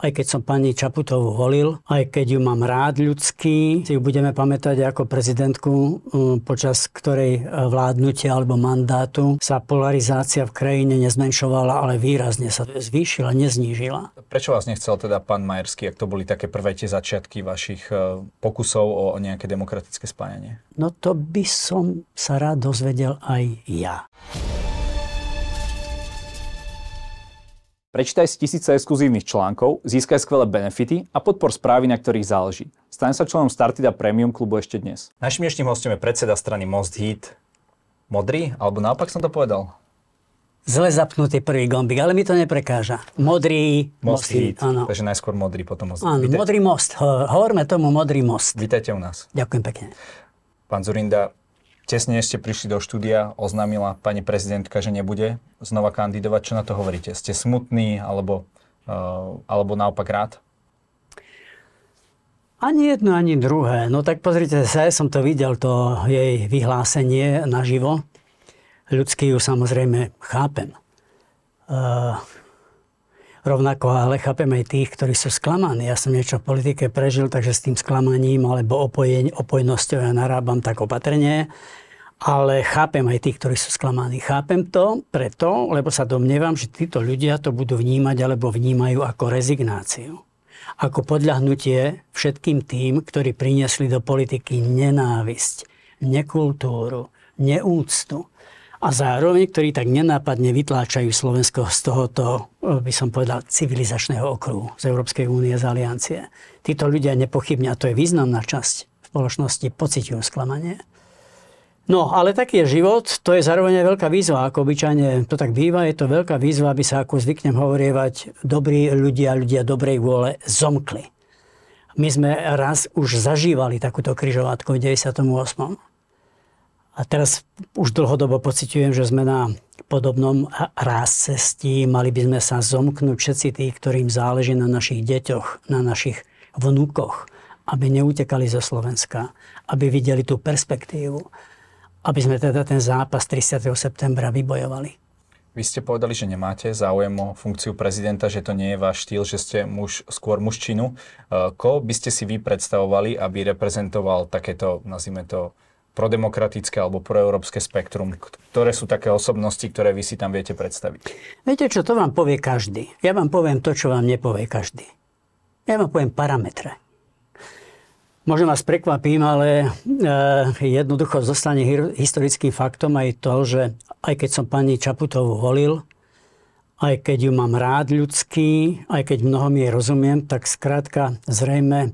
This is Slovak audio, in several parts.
aj keď som pani Čaputovú volil, aj keď ju mám rád ľudský, si ju budeme pamätať ako prezidentku, mm, počas ktorej e, vládnutia alebo mandátu sa polarizácia v krajine nezmenšovala, ale výrazne sa zvýšila, neznížila. Prečo vás nechcel teda pán Majerský, ak to boli také prvé tie začiatky vašich e, pokusov o nejaké demokratické spájanie? No to by som sa rád dozvedel aj ja. Prečítaj si tisíce exkluzívnych článkov, získaj skvelé benefity a podpor správy, na ktorých záleží. Staň sa členom Startida Premium klubu ešte dnes. Našim dnešným hostom je predseda strany Most Heat. Modrý? Alebo naopak som to povedal? Zle zapnutý prvý gombík, ale mi to neprekáža. Modrý most, most Heat. Áno. Takže najskôr modrý, potom most. Áno, Vítajte. modrý most. Hovorme tomu modrý most. Vítajte u nás. Ďakujem pekne. Pán Zurinda, Tesne ste prišli do štúdia, oznámila pani prezidentka, že nebude znova kandidovať. Čo na to hovoríte? Ste smutní alebo, eh, alebo naopak rád? Ani jedno, ani druhé. No tak pozrite sa, ja som to videl, to jej vyhlásenie naživo. Ľudský ju samozrejme chápem. Uh, rovnako, ale chápem aj tých, ktorí sú sklamaní. Ja som niečo v politike prežil, takže s tým sklamaním alebo opojeň, opojnosťou ja narábam tak opatrne. Ale chápem aj tých, ktorí sú sklamaní. Chápem to preto, lebo sa domnievam, že títo ľudia to budú vnímať alebo vnímajú ako rezignáciu. Ako podľahnutie všetkým tým, ktorí priniesli do politiky nenávisť, nekultúru, neúctu a zároveň, ktorí tak nenápadne vytláčajú Slovensko z tohoto, eh, by som povedal, civilizačného okruhu z Európskej únie, z aliancie. Títo ľudia nepochybne, a to je významná časť spoločnosti, pocitujú sklamanie. No, ale taký je život, to je zároveň aj veľká výzva, ako obyčajne to tak býva, je to veľká výzva, aby sa, ako zvyknem hovorievať, dobrí ľudia, ľudia dobrej vôle zomkli. My sme raz už zažívali takúto kryžovatku v 98. A teraz už dlhodobo pociťujem, že sme na podobnom ráz cestí. Mali by sme sa zomknúť všetci tí, ktorým záleží na našich deťoch, na našich vnúkoch, aby neutekali zo Slovenska, aby videli tú perspektívu, aby sme teda ten zápas 30. septembra vybojovali. Vy ste povedali, že nemáte záujem o funkciu prezidenta, že to nie je váš štýl, že ste muž, skôr mužčinu. E, Ko by ste si vy predstavovali, aby reprezentoval takéto, nazvime to, prodemokratické alebo proeurópske spektrum? Ktoré sú také osobnosti, ktoré vy si tam viete predstaviť? Viete čo, to vám povie každý. Ja vám poviem to, čo vám nepovie každý. Ja vám poviem parametre. Možno vás prekvapím, ale e, jednoducho zostane historickým faktom aj to, že aj keď som pani Čaputovú volil, aj keď ju mám rád ľudský, aj keď mnoho jej rozumiem, tak skrátka zrejme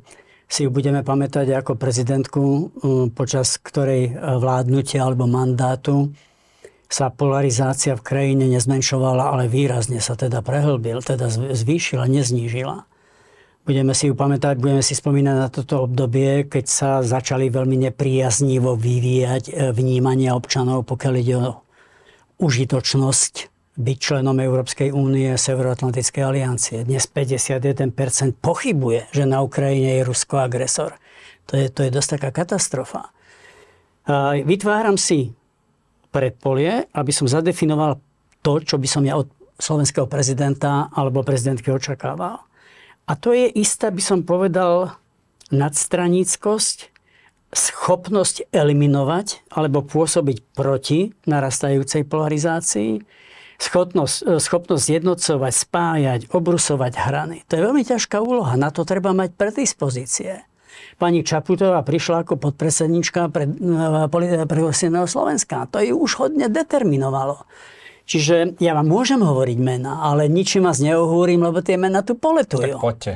si ju budeme pamätať ako prezidentku, mm, počas ktorej e, vládnutia alebo mandátu sa polarizácia v krajine nezmenšovala, ale výrazne sa teda prehlbil, teda zvýšila, neznížila. Budeme si ju pamätať, budeme si spomínať na toto obdobie, keď sa začali veľmi nepriaznivo vyvíjať e, vnímanie občanov, pokiaľ ide o užitočnosť byť členom Európskej únie a Severoatlantickej aliancie. Dnes 51% pochybuje, že na Ukrajine je Rusko agresor. To je, to je dosť taká katastrofa. A vytváram si predpolie, aby som zadefinoval to, čo by som ja od slovenského prezidenta alebo prezidentky očakával. A to je istá, by som povedal, nadstraníckosť, schopnosť eliminovať alebo pôsobiť proti narastajúcej polarizácii, schopnosť, e, schopnosť zjednocovať, spájať, obrusovať hrany. To je veľmi ťažká úloha, na to treba mať predispozície. Pani Čaputová prišla ako podpredsednička pre, e, pre, pre Slovenska. To ju už hodne determinovalo. Čiže ja vám môžem hovoriť mena, ale ničím vás neohúrim, lebo tie mena tu poletujú. Tak poďte.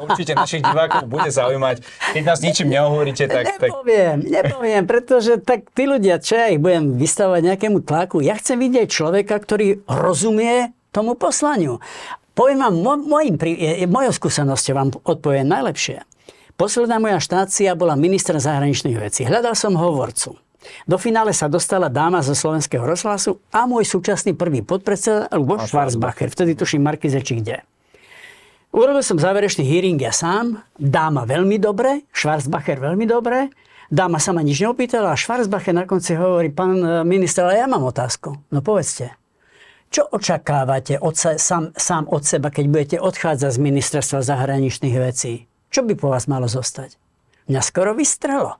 určite našich divákov bude zaujímať. Keď nás ničím neohúrite, tak... Nepoviem, tak... nepoviem, pretože tak tí ľudia, čo ja ich budem vystavovať nejakému tlaku, ja chcem vidieť človeka, ktorý rozumie tomu poslaniu. Poviem vám, mojim, mojou skúsenosťou vám odpoviem najlepšie. Posledná moja štácia bola minister zahraničných vecí. Hľadal som hovorcu. Do finále sa dostala dáma zo slovenského rozhlasu a môj súčasný prvý podpredseda Luboš Schwarzbacher, vtedy tuším Markize či kde. Urobil som záverečný hearing ja sám, dáma veľmi dobre, Schwarzbacher veľmi dobre, dáma sa ma nič neopýtala a Schwarzbacher na konci hovorí, pán e, minister, ale ja mám otázku. No povedzte, čo očakávate od sa, sám, sám od seba, keď budete odchádzať z ministerstva zahraničných vecí? Čo by po vás malo zostať? Mňa skoro vystrelo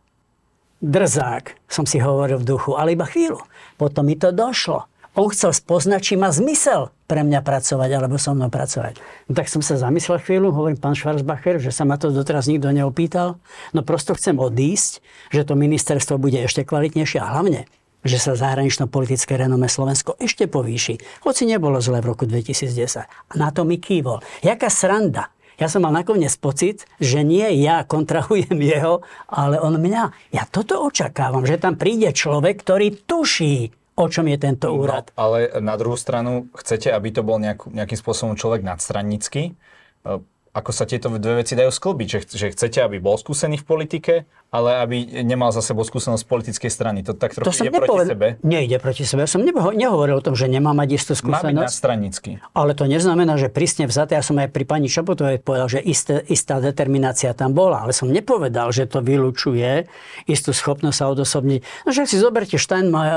drzák, som si hovoril v duchu, ale iba chvíľu. Potom mi to došlo. On chcel spoznať, či má zmysel pre mňa pracovať alebo so mnou pracovať. No, tak som sa zamyslel chvíľu, hovorím pán Schwarzbacher, že sa ma to doteraz nikto neopýtal. No prosto chcem odísť, že to ministerstvo bude ešte kvalitnejšie a hlavne, že sa zahranično-politické renome Slovensko ešte povýši. Hoci nebolo zle v roku 2010. A na to mi kývol. Jaká sranda, ja som mal nakoniec pocit, že nie ja kontrahujem jeho, ale on mňa. Ja toto očakávam, že tam príde človek, ktorý tuší, o čom je tento no, úrad. No, ale na druhú stranu chcete, aby to bol nejak, nejakým spôsobom človek nadstranický, e, ako sa tieto dve veci dajú sklbiť, že, že chcete, aby bol skúsený v politike, ale aby nemal za sebou skúsenosť z politickej strany. To tak trochu to ide nepoved- proti sebe. Nejde proti sebe. Ja som nehovoril o tom, že nemá mať istú skúsenosť. Má byť Ale to neznamená, že prísne vzaté, ja som aj pri pani Šapotovej povedal, že isté, istá determinácia tam bola, ale som nepovedal, že to vylučuje istú schopnosť sa odosobniť. No však si zoberte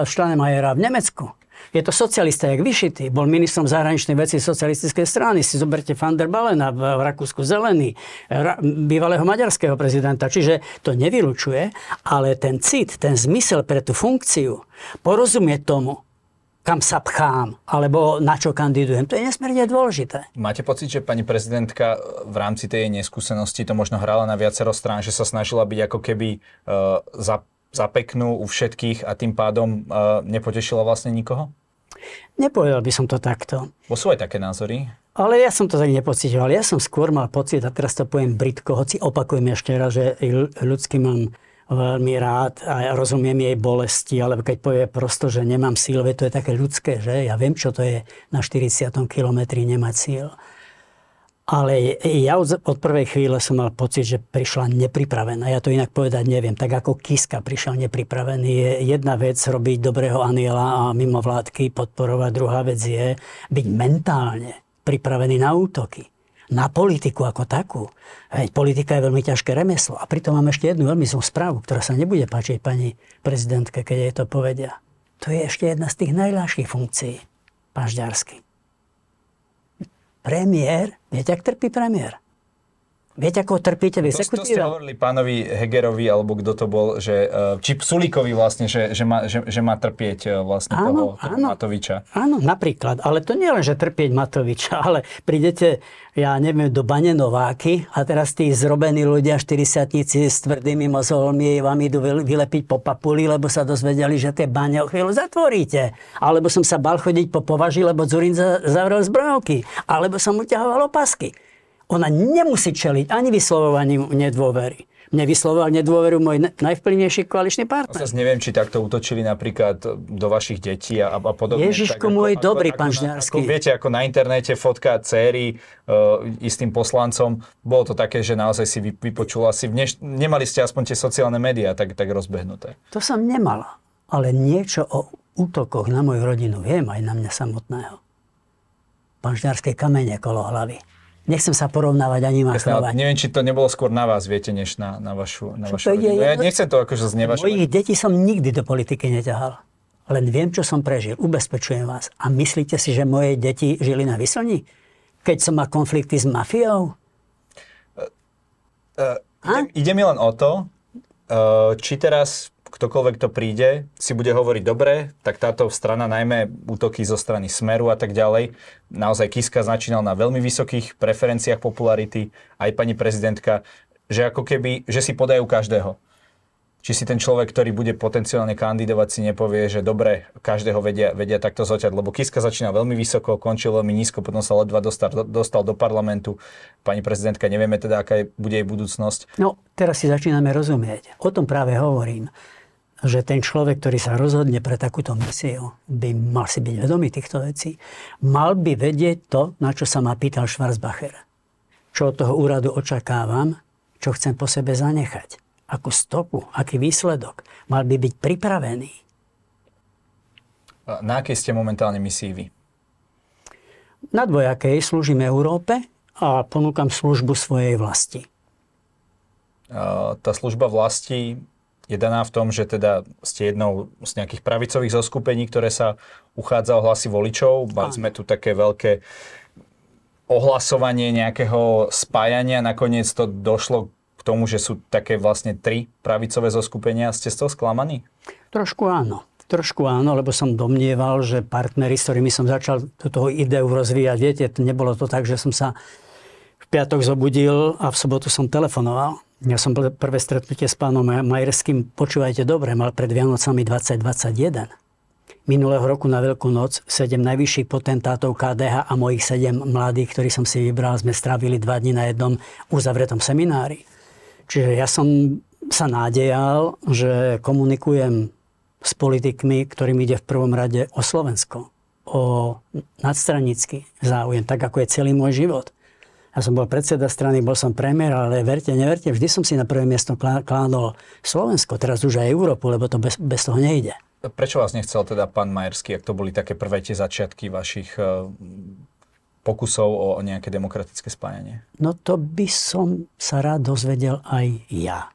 Steinmeiera v Nemecku. Je to socialista, jak vyšitý. Bol ministrom zahraničnej veci socialistickej strany. Si zoberte van der Balena v Rakúsku zelený, eh, bývalého maďarského prezidenta. Čiže to nevylučuje, ale ten cit, ten zmysel pre tú funkciu, porozumie tomu, kam sa pchám, alebo na čo kandidujem. To je nesmierne dôležité. Máte pocit, že pani prezidentka eh, v rámci tej neskúsenosti to možno hrala na viacero strán, že sa snažila byť ako keby uh, za zapeknú u všetkých a tým pádom uh, e, nepotešila vlastne nikoho? Nepovedal by som to takto. Bo sú aj také názory. Ale ja som to tak nepocitoval. Ja som skôr mal pocit, a teraz to poviem britko, hoci opakujem ešte raz, že ľudský mám veľmi rád a ja rozumiem jej bolesti, ale keď povie prosto, že nemám síl, to je také ľudské, že ja viem, čo to je na 40. kilometri nemať síl. Ale ja od, od prvej chvíle som mal pocit, že prišla nepripravená. Ja to inak povedať neviem. Tak ako Kiska prišiel nepripravený, je jedna vec robiť dobrého aniela a mimo vládky podporovať. Druhá vec je byť mentálne pripravený na útoky na politiku ako takú. Veď politika je veľmi ťažké remeslo. A pritom mám ešte jednu veľmi zlú správu, ktorá sa nebude páčiť pani prezidentke, keď jej to povedia. To je ešte jedna z tých najľahších funkcií, pán Žďarský. premier, viete, je trpí pi premier. Viete, ako trpíte vy? To, ste hovorili pánovi Hegerovi, alebo kto to bol, že, eh, či Psulíkovi vlastne, že, že, má, že, že má trpieť eh, vlastne áno, toho, toho áno, Matoviča. Áno, napríklad. Ale to nie len, že trpieť Matoviča, ale prídete, ja neviem, do Banenováky a teraz tí zrobení ľudia, 40 s tvrdými mozolmi vám idú vylepiť po papuli, lebo sa dozvedeli, že tie bane o chvíľu zatvoríte. Alebo som sa bal chodiť po považi, lebo Zurin zavrel zbrojovky. Alebo som uťahoval opasky. Ona nemusí čeliť ani vyslovovaním nedôvery. Mne vyslovoval nedôveru môj najvplyvnejší koaličný partner. Zas neviem, či takto utočili napríklad do vašich detí a, a podobne. Ježiško tak, môj ako, dobrý, ako, pán Žňarský. viete, ako na internete fotka céry uh, istým poslancom, bolo to také, že naozaj si vypočula si, vneš, nemali ste aspoň tie sociálne médiá tak, tak rozbehnuté. To som nemala, ale niečo o útokoch na moju rodinu viem aj na mňa samotného. Pán Žňarský kamene kolo hlavy nechcem sa porovnávať ani machrovať. Neviem, či to nebolo skôr na vás, viete, než na, na vašu, na vašu to rodinu. Je, ja nechcem to akože znevažovať. Mojich detí som nikdy do politiky neťahal. Len viem, čo som prežil. Ubezpečujem vás. A myslíte si, že moje deti žili na Vyslni? Keď som mal konflikty s mafiou? Uh, uh, ide, ide mi len o to, uh, či teraz ktokoľvek to príde, si bude hovoriť dobre, tak táto strana, najmä útoky zo strany Smeru a tak ďalej, naozaj Kiska začínal na veľmi vysokých preferenciách popularity, aj pani prezidentka, že ako keby, že si podajú každého. Či si ten človek, ktorý bude potenciálne kandidovať, si nepovie, že dobre, každého vedia, vedia takto zoťať, lebo Kiska začína veľmi vysoko, končil veľmi nízko, potom sa ledva dostal, dostal do parlamentu. Pani prezidentka, nevieme teda, aká je, bude jej budúcnosť. No, teraz si začíname rozumieť. O tom práve hovorím že ten človek, ktorý sa rozhodne pre takúto misiu, by mal si byť vedomý týchto vecí, mal by vedieť to, na čo sa ma pýtal Schwarzbacher. Čo od toho úradu očakávam, čo chcem po sebe zanechať, akú stopu, aký výsledok. Mal by byť pripravený. Na akej ste momentálne misii vy? Na dvojakej slúžim Európe a ponúkam službu svojej vlasti. Tá služba vlasti je daná v tom, že teda ste jednou z nejakých pravicových zoskupení, ktoré sa uchádza o hlasy voličov. Mali sme tu také veľké ohlasovanie nejakého spájania. Nakoniec to došlo k tomu, že sú také vlastne tri pravicové zoskupenia. Ste z toho sklamaní? Trošku áno. Trošku áno, lebo som domnieval, že partnery, s ktorými som začal túto ideu rozvíjať, viete, nebolo to tak, že som sa v piatok zobudil a v sobotu som telefonoval ja som prvé stretnutie s pánom Majerským, počúvajte dobre, mal pred Vianocami 2021. Minulého roku na Veľkú noc sedem najvyšších potentátov KDH a mojich sedem mladých, ktorí som si vybral, sme strávili dva dní na jednom uzavretom seminári. Čiže ja som sa nádejal, že komunikujem s politikmi, ktorým ide v prvom rade o Slovensko, o nadstranický záujem, tak ako je celý môj život. Ja som bol predseda strany, bol som premiér, ale verte, neverte, vždy som si na prvé miesto kládol Slovensko, teraz už aj Európu, lebo to bez, bez toho nejde. Prečo vás nechcel teda pán Majerský, ak to boli také prvé tie začiatky vašich eh, pokusov o nejaké demokratické spájanie? No to by som sa rád dozvedel aj ja.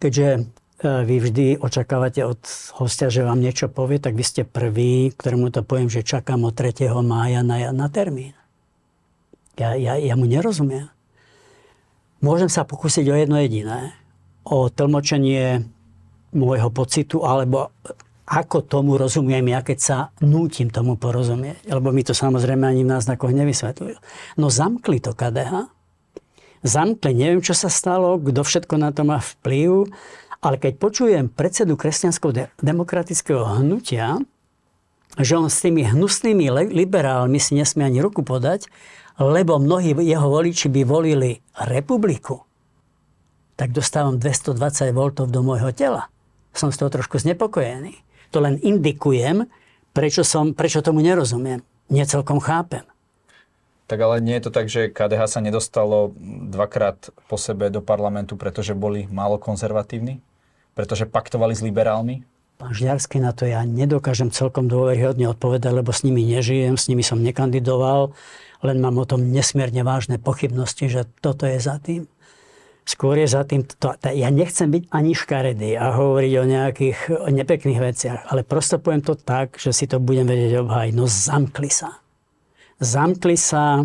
Keďže eh, vy vždy očakávate od hostia, že vám niečo povie, tak vy ste prvý, ktorému to poviem, že čakám od 3. mája na, na termín. Ja, ja, ja mu nerozumiem. Môžem sa pokúsiť o jedno jediné. O tlmočenie môjho pocitu, alebo ako tomu rozumiem ja, keď sa nútim tomu porozumieť. Lebo mi to samozrejme ani v náznakoch nevysvetľujú. No zamkli to KDH. Zamkli, neviem, čo sa stalo, kto všetko na to má vplyv, ale keď počujem predsedu kresťansko-demokratického hnutia, že on s tými hnusnými liberálmi si nesmie ani ruku podať lebo mnohí jeho voliči by volili republiku, tak dostávam 220 V do môjho tela. Som z toho trošku znepokojený. To len indikujem, prečo, som, prečo tomu nerozumiem. Necelkom chápem. Tak ale nie je to tak, že KDH sa nedostalo dvakrát po sebe do parlamentu, pretože boli málo konzervatívni? Pretože paktovali s liberálmi? Pán Žiarsky, na to ja nedokážem celkom dôveryhodne odpovedať, lebo s nimi nežijem, s nimi som nekandidoval len mám o tom nesmierne vážne pochybnosti, že toto je za tým. Skôr je za tým, to, to, ja nechcem byť ani škaredý a hovoriť o nejakých o nepekných veciach, ale prosto poviem to tak, že si to budem vedieť obhájiť. No zamkli sa. Zamkli sa,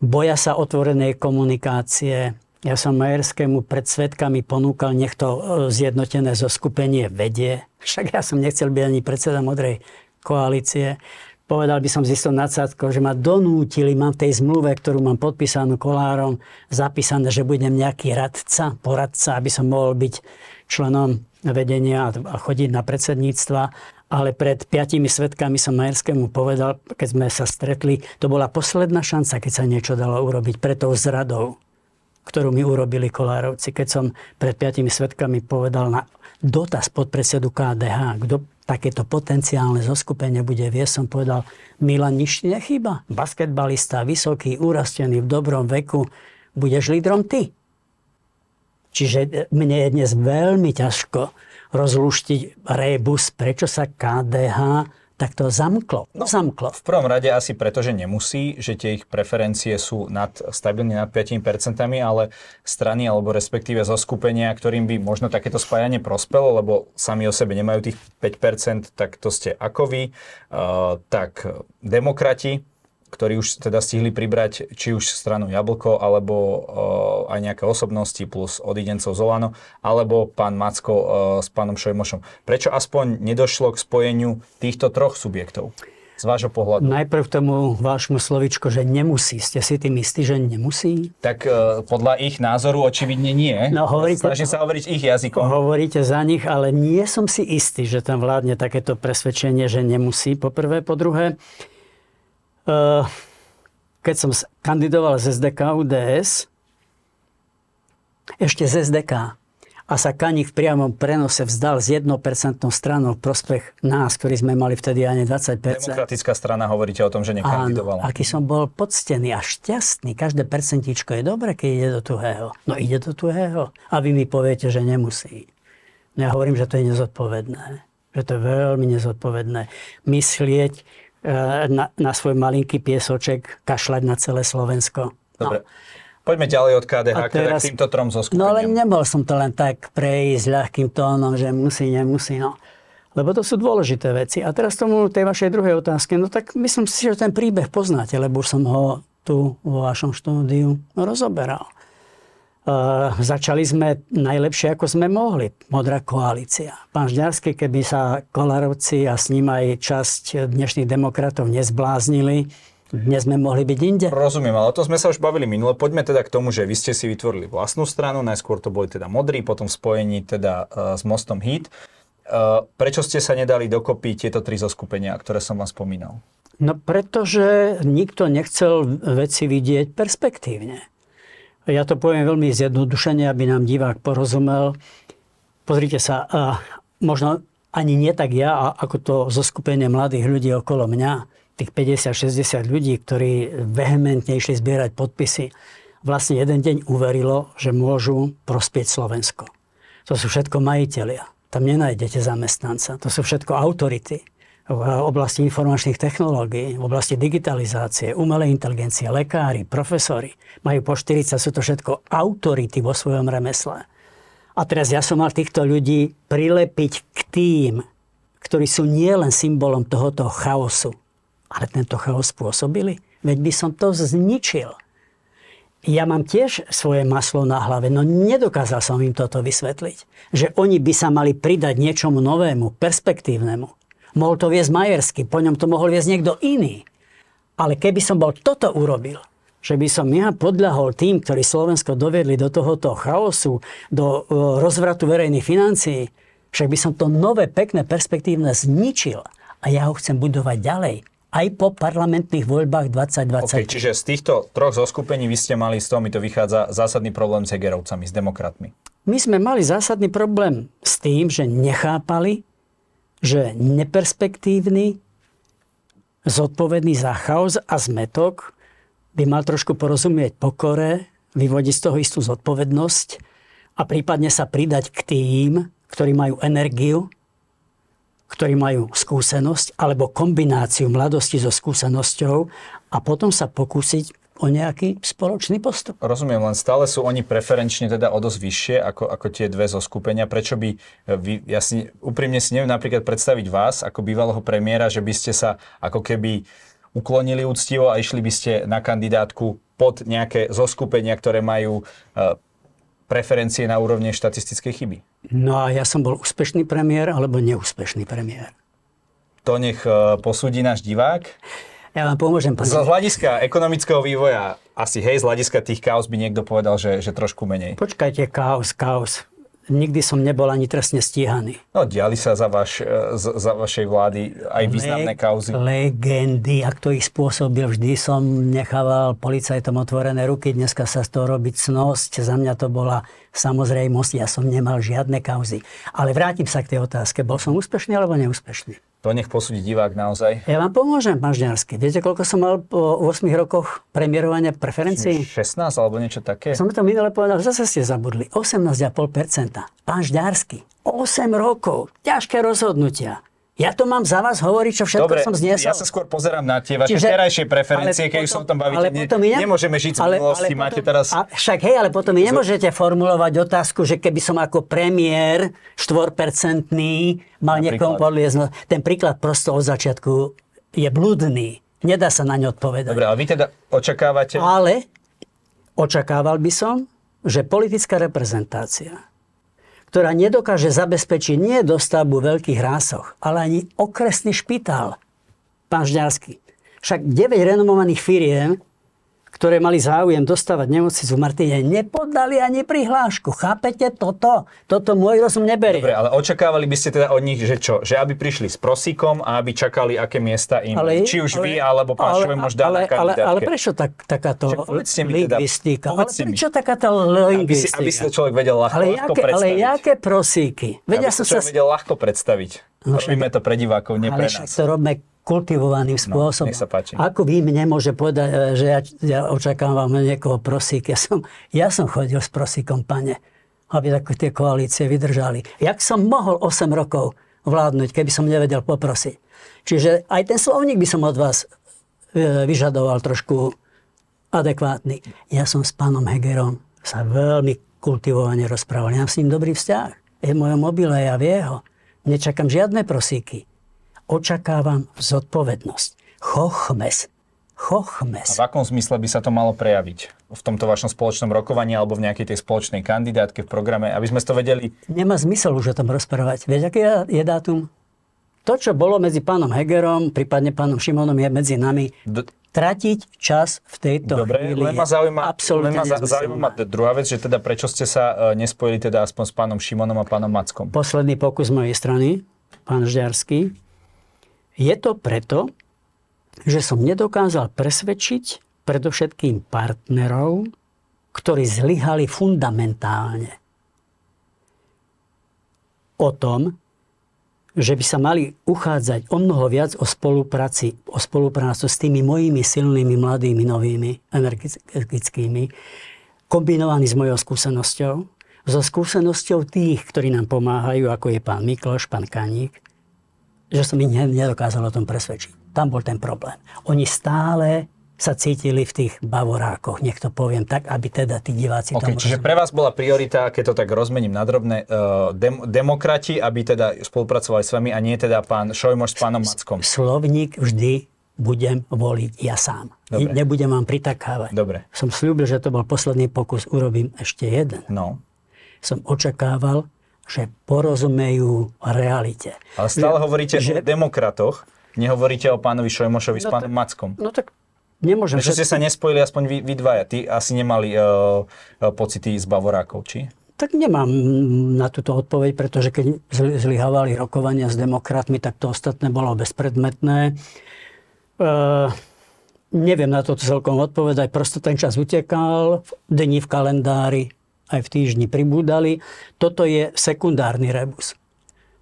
boja sa otvorenej komunikácie. Ja som Majerskému pred svetkami ponúkal, nech to e, zjednotené zo skupenie vedie. Však ja som nechcel byť ani predseda Modrej koalície povedal by som z istou nadsádkou, že ma donútili, mám v tej zmluve, ktorú mám podpísanú kolárom, zapísané, že budem nejaký radca, poradca, aby som mohol byť členom vedenia a chodiť na predsedníctva. Ale pred piatimi svetkami som Majerskému povedal, keď sme sa stretli, to bola posledná šanca, keď sa niečo dalo urobiť pre tou zradou, ktorú mi urobili kolárovci. Keď som pred piatimi svetkami povedal na dotaz podpredsedu KDH, kto takéto potenciálne zoskupenie bude viesť, som povedal, Milan nič nechýba. Basketbalista, vysoký, urastený, v dobrom veku, budeš lídrom ty. Čiže e, mne je dnes veľmi ťažko rozluštiť rebus, prečo sa KDH tak to zamklo. No, zamklo. V prvom rade asi preto, že nemusí, že tie ich preferencie sú nad, stabilne nad 5%, ale strany alebo respektíve zo skupenia, ktorým by možno takéto spájanie prospelo, lebo sami o sebe nemajú tých 5%, tak to ste ako vy, uh, tak demokrati, ktorí už teda stihli pribrať či už stranu Jablko, alebo uh, aj nejaké osobnosti plus odidencov Zolano, alebo pán Macko uh, s pánom Šojmošom. Prečo aspoň nedošlo k spojeniu týchto troch subjektov? z vášho pohľadu? Najprv tomu vášmu slovičko, že nemusí. Ste si tým istí, že nemusí? Tak uh, podľa ich názoru očividne nie. No, hovoríte, Snažím sa hovoriť ich jazykom. Hovoríte za nich, ale nie som si istý, že tam vládne takéto presvedčenie, že nemusí, po prvé. Po druhé, Eh, keď som kandidoval z SDK UDS, ešte z SDK, a sa Kaník v priamom prenose vzdal z 1% stranou prospech nás, ktorí sme mali vtedy ani 20%. Demokratická strana, hovoríte o tom, že nekandidovala. Áno, aký som bol poctený a šťastný. Každé percentičko je dobre, keď ide do tuhého. No ide do tuhého. A vy mi poviete, že nemusí. No ja hovorím, že to je nezodpovedné. Že to je veľmi nezodpovedné. Myslieť, Eh, na, na svoj malinký piesoček kašľať na celé Slovensko. No. Dobre. No. Poďme ďalej od KDH, teraz, teda k týmto trom zo No ale nebol som to len tak prejsť ľahkým tónom, že musí, nemusí, no. Lebo to sú dôležité veci. A teraz tomu tej vašej druhej otázke, no tak myslím si, že ten príbeh poznáte, lebo už som ho tu vo vašom štúdiu rozoberal. Eh, začali sme najlepšie, ako sme mohli. Modrá koalícia. Pán Žďarský, keby sa Kolarovci a s ním aj časť dnešných demokratov nezbláznili, dnes sme mohli byť inde. Rozumiem, ale to sme sa už bavili minule. Poďme teda k tomu, že vy ste si vytvorili vlastnú stranu, najskôr to boli teda modrí, potom v spojení teda eh, s Mostom Hit. Eh, prečo ste sa nedali dokopy tieto tri zoskupenia, ktoré som vám spomínal? No pretože nikto nechcel veci vidieť perspektívne. Ja to poviem veľmi zjednodušene, aby nám divák porozumel. Pozrite sa, možno ani nie tak ja, ako to zo skupenie mladých ľudí okolo mňa, tých 50-60 ľudí, ktorí vehementne išli zbierať podpisy, vlastne jeden deň uverilo, že môžu prospieť Slovensko. To sú všetko majiteľia. Tam nenájdete zamestnanca. To sú všetko autority v oblasti informačných technológií, v oblasti digitalizácie, umelej inteligencie, lekári, profesori, majú po 40, sú to všetko autority vo svojom remesle. A teraz ja som mal týchto ľudí prilepiť k tým, ktorí sú nielen symbolom tohoto chaosu, ale tento chaos spôsobili. Veď by som to zničil. Ja mám tiež svoje maslo na hlave, no nedokázal som im toto vysvetliť. Že oni by sa mali pridať niečomu novému, perspektívnemu. Mohol to viesť Majersky, po ňom to mohol viesť niekto iný. Ale keby som bol toto urobil, že by som ja podľahol tým, ktorí Slovensko dovedli do tohoto chaosu, do e, rozvratu verejných financií, však by som to nové, pekné, perspektívne zničil. A ja ho chcem budovať ďalej aj po parlamentných voľbách 2020. Okay, čiže z týchto troch zoskupení vy ste mali, z toho mi to vychádza, zásadný problém s Hegerovcami, s demokratmi. My sme mali zásadný problém s tým, že nechápali, že neperspektívny, zodpovedný za chaos a zmetok by mal trošku porozumieť pokore, vyvodiť z toho istú zodpovednosť a prípadne sa pridať k tým, ktorí majú energiu, ktorí majú skúsenosť alebo kombináciu mladosti so skúsenosťou a potom sa pokúsiť o nejaký spoločný postup. Rozumiem, len stále sú oni preferenčne teda o dosť vyššie ako, ako tie dve zo skupenia. Prečo by, e, vy, ja si úprimne si neviem napríklad predstaviť vás ako bývalého premiéra, že by ste sa ako keby uklonili úctivo a išli by ste na kandidátku pod nejaké zoskupenia, ktoré majú e, preferencie na úrovne štatistickej chyby. No a ja som bol úspešný premiér alebo neúspešný premiér. To nech e, posúdi náš divák. Ja vám pomôžem. Pán. Z hľadiska ekonomického vývoja asi, hej, z hľadiska tých kaos by niekto povedal, že, že trošku menej. Počkajte, kaos, kaos. Nikdy som nebol ani trestne stíhaný. No, diali sa za, vaš, e, za vašej vlády aj významné Leg- kauzy. Legendy, ak to ich spôsobil, vždy som nechával policajtom otvorené ruky. Dneska sa z toho robí cnosť. Za mňa to bola samozrejmosť. Ja som nemal žiadne kauzy. Ale vrátim sa k tej otázke. Bol som úspešný alebo neúspešný? To nech posúdi divák naozaj. Ja vám pomôžem, Žňarský. Viete, koľko som mal po 8 rokoch premiérovania preferencií? 16 alebo niečo také? Som to minule povedal, zase ste zabudli. 18,5%. Mažďarsky. 8 rokov. Ťažké rozhodnutia. Ja to mám za vás hovoriť, čo všetko Dobre, som zniesol. ja sa skôr pozerám na tie vaše Čiže, terajšie preferencie, keď už som tom bavíte. Ale potom ne, nemôžeme žiť z minulosti, máte teraz... A však hej, ale potom mi nemôžete formulovať otázku, že keby som ako premiér štvorpercentný, mal niekomu podliezno. Ten príklad prosto od začiatku je blúdny. Nedá sa na ne odpovedať. Dobre, ale vy teda očakávate... Ale očakával by som, že politická reprezentácia ktorá nedokáže zabezpečiť nie dostavbu veľkých rásoch, ale ani okresný špitál. Pán Žďarský. Však 9 renomovaných firiem ktoré mali záujem dostávať nemocnicu v Martine, nepodali ani prihlášku. Chápete toto? Toto môj rozum neberie. Dobre, ale očakávali by ste teda od nich, že čo? Že aby prišli s prosíkom a aby čakali, aké miesta im. Ale, Či už ale, vy, alebo pán ale, možno ale, ale, ale, prečo tak, takáto teda, lingvistika? Teda, ale prečo mi. takáto lingvistika? Aby, si, aby si človek vedel ľahko, ale ľahko jaké, predstaviť. Ale jaké prosíky? Vedia aby som sa... vedel ľahko predstaviť. No, Robíme to pre divákov, nie ale pre nás. to robíme kultivovaným no, spôsobom. No, páči. Ako vím, nemôže povedať, eh, že ja, ja očakávam niekoho prosík. Ja som, ja som chodil s prosíkom, pane, aby tak tie koalície vydržali. Jak som mohol 8 rokov vládnuť, keby som nevedel poprosiť? Čiže aj ten slovník by som od vás eh, vyžadoval trošku adekvátny. Ja som s pánom Hegerom sa veľmi kultivovane rozprával. Ja mám s ním dobrý vzťah. Je v mojom mobile, ja vie ho. Nečakám žiadne prosíky očakávam zodpovednosť. Chochmes. Chochmes. A v akom zmysle by sa to malo prejaviť v tomto vašom spoločnom rokovaní alebo v nejakej tej spoločnej kandidátke v programe, aby sme to vedeli? Nemá zmysel už o tom rozprávať. Vieš, aký je dátum? To, čo bolo medzi pánom Hegerom, prípadne pánom Šimonom, je medzi nami. D- Tratiť čas v tejto Dobre, chvíli len ma zaujíma, len ma zaujíma druhá vec, že teda prečo ste sa e, nespojili teda aspoň s pánom Šimonom a pánom Mackom? Posledný pokus mojej strany, pán Žďarský, je to preto, že som nedokázal presvedčiť predovšetkým partnerov, ktorí zlyhali fundamentálne o tom, že by sa mali uchádzať o mnoho viac o, spolupráci, o spoluprácu s tými mojimi silnými, mladými, novými, energetickými, kombinovaný s mojou skúsenosťou, so skúsenosťou tých, ktorí nám pomáhajú, ako je pán Mikloš, pán Kaník, že som ich nedokázal o tom presvedčiť. Tam bol ten problém. Oni stále sa cítili v tých bavorákoch, nech to poviem tak, aby teda tí diváci okay, tomu... Čiže pre vás bola priorita, keď to tak rozmením na drobné, uh, dem- demokrati, aby teda spolupracovali s vami a nie teda pán Šojmoš s pánom Mackom. Slovník vždy budem voliť ja sám. Dobre. Nebudem vám pritakávať. Dobre. Som slúbil, že to bol posledný pokus, urobím ešte jeden. No. Som očakával, že porozumejú realite. Ale stále že, hovoríte že, o demokratoch, nehovoríte o pánovi Šojmošovi no, s pánom Mackom. No tak nemôžem. Prečo ste sa nespojili aspoň vy, vy dvaja? Ty asi nemali uh, pocity z Bavorákov, či? Tak nemám na túto odpoveď, pretože keď zlyhávali rokovania s demokratmi, tak to ostatné bolo bezpredmetné. E, neviem na to celkom odpovedať, prosto ten čas utekal, dni v kalendári aj v týždni pribúdali. Toto je sekundárny rebus.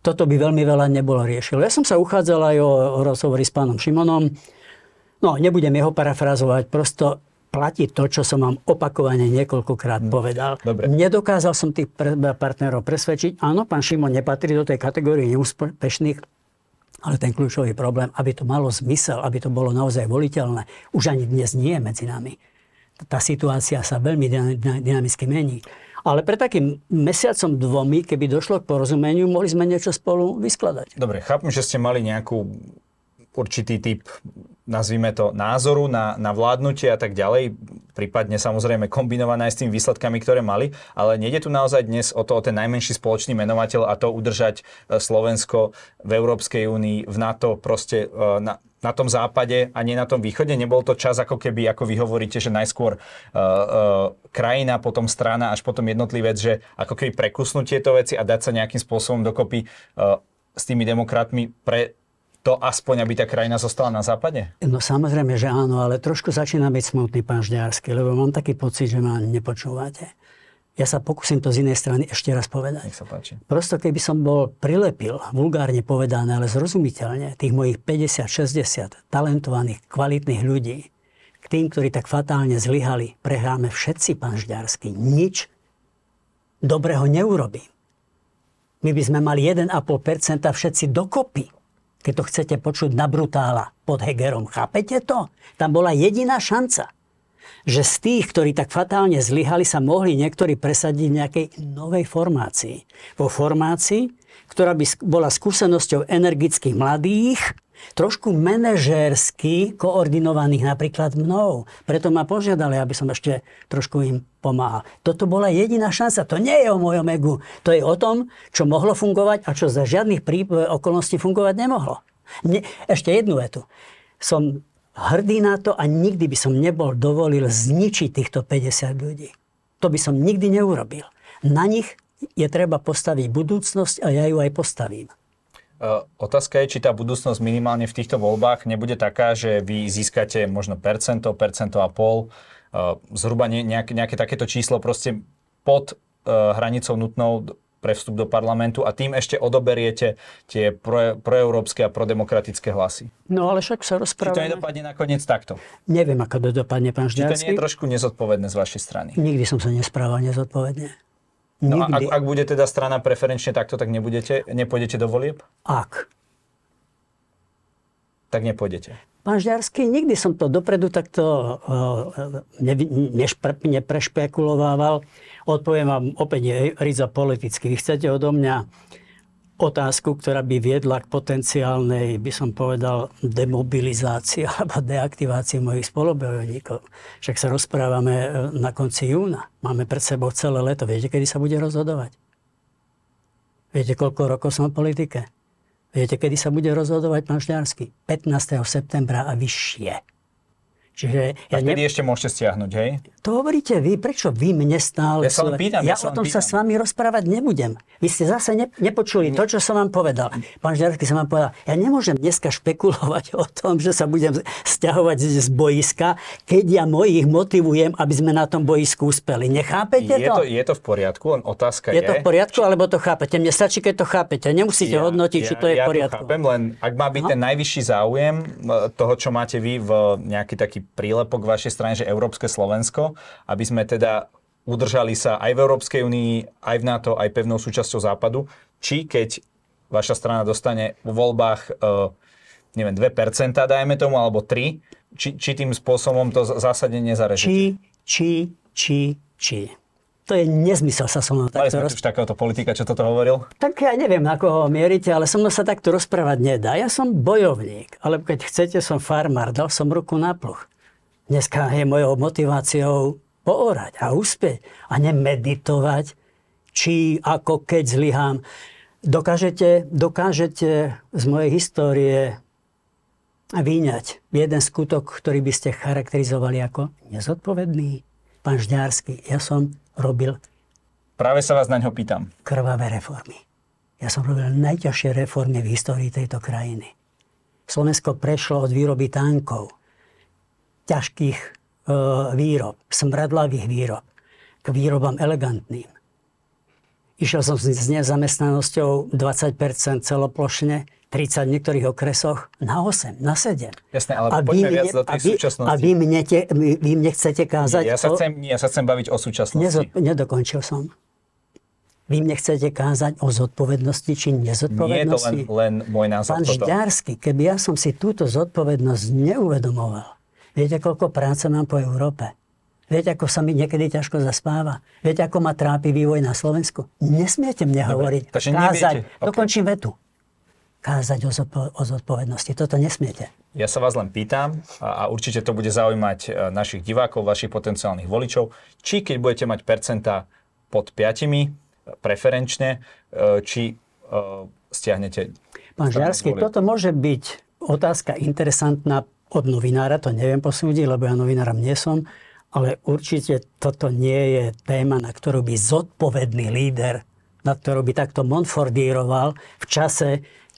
Toto by veľmi veľa nebolo riešilo. Ja som sa uchádzal aj o, rozhovory s pánom Šimonom. No, nebudem jeho parafrazovať, prosto platí to, čo som vám opakovane niekoľkokrát hm. povedal. Dobre. Nedokázal som tých partnerov presvedčiť. Áno, pán Šimon nepatrí do tej kategórie neúspešných, ale ten kľúčový problém, aby to malo zmysel, aby to bolo naozaj voliteľné, už ani dnes nie je medzi nami tá situácia sa veľmi dynamicky mení. Ale pre takým mesiacom dvomi, keby došlo k porozumeniu, mohli sme niečo spolu vyskladať. Dobre, chápem, že ste mali nejakú určitý typ, nazvime to, názoru na, na vládnutie a tak ďalej, prípadne samozrejme kombinované aj s tými výsledkami, ktoré mali, ale nejde tu naozaj dnes o to, o ten najmenší spoločný menovateľ a to udržať e, Slovensko v Európskej únii, v NATO, proste e, na, na tom západe a nie na tom východe. Nebol to čas ako keby, ako vy hovoríte, že najskôr uh, uh, krajina, potom strana, až potom jednotlivec, že ako keby prekusnú tieto veci a dať sa nejakým spôsobom dokopy uh, s tými demokratmi pre to aspoň, aby tá krajina zostala na západe? No samozrejme, že áno, ale trošku začína byť smutný pán Žďarský, lebo mám taký pocit, že ma nepočúvate. Ja sa pokúsim to z inej strany ešte raz povedať. Nech sa páči. Prosto keby som bol prilepil, vulgárne povedané, ale zrozumiteľne, tých mojich 50-60 talentovaných, kvalitných ľudí, k tým, ktorí tak fatálne zlyhali, prehráme všetci, pán Žďarský, Nič dobrého neurobím. My by sme mali 1,5% všetci dokopy keď to chcete počuť na brutála pod Hegerom. Chápete to? Tam bola jediná šanca, že z tých, ktorí tak fatálne zlyhali, sa mohli niektorí presadiť v nejakej novej formácii. Vo formácii, ktorá by bola skúsenosťou energických mladých, trošku manažérsky koordinovaných napríklad mnou. Preto ma požiadali, aby som ešte trošku im pomáhal. Toto bola jediná šanca. To nie je o mojom egu. To je o tom, čo mohlo fungovať a čo za žiadnych okolností fungovať nemohlo. Ne, ešte jednu vetu. Som hrdý na to a nikdy by som nebol dovolil zničiť týchto 50 ľudí. To by som nikdy neurobil. Na nich je treba postaviť budúcnosť a ja ju aj postavím. Eh, otázka je, či tá budúcnosť minimálne v týchto voľbách nebude taká, že vy získate možno percento, percento a pol, eh, zhruba nejaké, nejaké takéto číslo proste pod eh, hranicou nutnou pre vstup do parlamentu a tým ešte odoberiete tie pro, proeurópske a prodemokratické hlasy. No ale však sa rozprávame. Či to nedopadne nakoniec takto? Neviem, ako to dopadne, pán Žďarský. Či to nie je trošku nezodpovedné z vašej strany? Nikdy som sa nesprával nezodpovedne. No a ak, ak bude teda strana preferenčne takto, tak nebudete, nepôjdete do volieb? Ak. Tak nepôjdete. Pán Žiarský, nikdy som to dopredu takto eh, ne, nešpr, neprešpekulovával. Odpoviem vám opäť je Riza politicky. Vy chcete odo mňa otázku, ktorá by viedla k potenciálnej, by som povedal, demobilizácii alebo deaktivácii mojich spolubojovníkov. Však sa rozprávame e, na konci júna. Máme pred sebou celé leto. Viete, kedy sa bude rozhodovať? Viete, koľko rokov som v politike? Viete, kedy sa bude rozhodovať pán Šňársky? 15. septembra a vyššie. Čiže ja a vtedy ne... ešte môžete stiahnuť, hej? To hovoríte vy, prečo vy mne stále... Ja sa len pýtam, ja, ja o tom pýtam. sa s vami rozprávať nebudem. Vy ste zase ne, nepočuli to, čo som vám povedal. Pán Žiarsky som vám povedal, ja nemôžem dneska špekulovať o tom, že sa budem stiahovať z boiska, keď ja mojich motivujem, aby sme na tom boisku uspeli. Nechápete je to? to? Je to v poriadku, len otázka je... Je to v poriadku, či... alebo to chápete? Mne stačí, keď to chápete. Nemusíte ja, hodnotiť, ja, či to je ja v poriadku. Ja chápem, len ak má byť no? ten najvyšší záujem e, toho, čo máte vy v nejaký taký prílepok vašej strane, že Európske Slovensko, aby sme teda udržali sa aj v Európskej únii, aj v NATO, aj pevnou súčasťou Západu, či keď vaša strana dostane v voľbách e, neviem, 2%, dajme tomu, alebo 3, či, či tým spôsobom to zásadne nezarežíte? Či, či, či, či. To je nezmysel sa so mnou takto Mali sme roz... už takéhoto politika, čo toto hovoril? Tak ja neviem, na koho mierite, ale so mnou sa takto rozprávať nedá. Ja som bojovník, ale keď chcete, som farmár, dal som ruku na pluch. Dneska je mojou motiváciou poorať a uspieť a nemeditovať, či ako keď zlyhám. Dokážete, dokážete z mojej histórie vyňať jeden skutok, ktorý by ste charakterizovali ako nezodpovedný. Pán Žďársky, ja som robil... Práve sa vás na ňo pýtam. Krvavé reformy. Ja som robil najťažšie reformy v histórii tejto krajiny. Slovensko prešlo od výroby tankov ťažkých e, výrob, smradlavých výrob k výrobám elegantným. Išiel som s nezamestnanosťou 20% celoplošne, 30 v niektorých okresoch, na 8, na 7. Jasné, ale a poďme vy, viac do tej a vy, súčasnosti. A vy mne, te, vy mne chcete kázať... Nie, ja, sa o, chcem, ja sa chcem baviť o súčasnosti. Nezod, nedokončil som. Vy mne chcete kázať o zodpovednosti či nezodpovednosti. Nie je to len, len môj názor. Pán Žďarsky, keby ja som si túto zodpovednosť neuvedomoval, Viete, koľko práce mám po Európe? Viete, ako sa mi niekedy ťažko zaspáva? Viete, ako ma trápi vývoj na Slovensku? Nesmiete mne hovoriť. Dobre, takže kázať. Okay. Dokončím vetu. Kázať o, zodpo- o zodpovednosti. Toto nesmiete. Ja sa vás len pýtam a, a určite to bude zaujímať e, našich divákov, vašich potenciálnych voličov, či keď budete mať percenta pod piatimi, e, preferenčne, e, či stiahnete... Pán Žiarsky, toto môže byť otázka interesantná od novinára, to neviem posúdiť, lebo ja novinárom nie som, ale určite toto nie je téma, na ktorú by zodpovedný líder, na ktorú by takto monfordíroval v čase,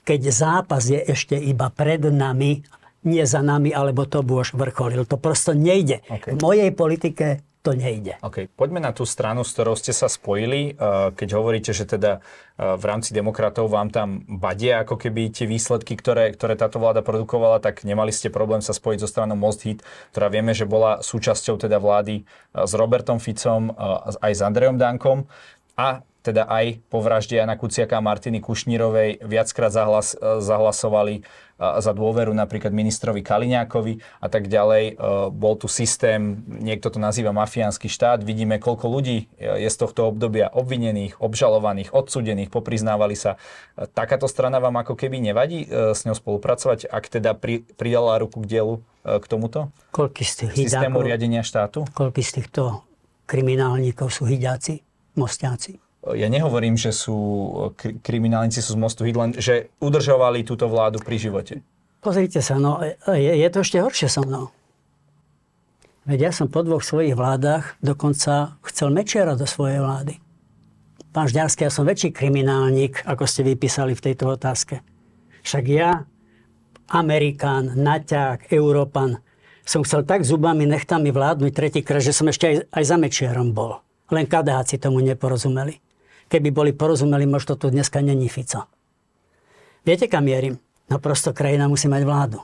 keď zápas je ešte iba pred nami, nie za nami, alebo to už vrcholil. To prosto nejde. Okay. V mojej politike to nejde. OK, poďme na tú stranu, s ktorou ste sa spojili, eh, keď hovoríte, že teda eh, v rámci demokratov vám tam badia ako keby tie výsledky, ktoré, ktoré táto vláda produkovala, tak nemali ste problém sa spojiť so stranou Most Hit, ktorá vieme, že bola súčasťou teda vlády eh, s Robertom Ficom, aj s Andrejom Dankom a teda aj po vražde Jana Kuciaka a Martiny Kušnírovej viackrát zahlas, zahlasovali za dôveru napríklad ministrovi Kaliňákovi a tak ďalej. E, bol tu systém, niekto to nazýva mafiánsky štát, vidíme koľko ľudí e, je z tohto obdobia obvinených, obžalovaných, odsudených, popriznávali sa. E, takáto strana vám ako keby nevadí s ňou spolupracovať, ak teda pridala ruku k dielu k tomuto? Koľko z tých systému hydákov, riadenia štátu? Koľko z týchto kriminálnikov sú hydáci, mostiaci? ja nehovorím, že sú kri- kriminálnici sú z mostu hit, že udržovali túto vládu pri živote. Pozrite sa, no je, je to ešte horšie so mnou. Veď ja som po dvoch svojich vládach dokonca chcel Mečera do svojej vlády. Pán Žďarský, ja som väčší kriminálnik, ako ste vypísali v tejto otázke. Však ja, Amerikán, Naťák, Európan, som chcel tak zubami nechtami vládnuť tretíkrát, že som ešte aj, aj za Mečiarom bol. Len kadáci tomu neporozumeli keby boli porozumeli, možno tu dneska není Fico. Viete, kam mierim? No prosto krajina musí mať vládu.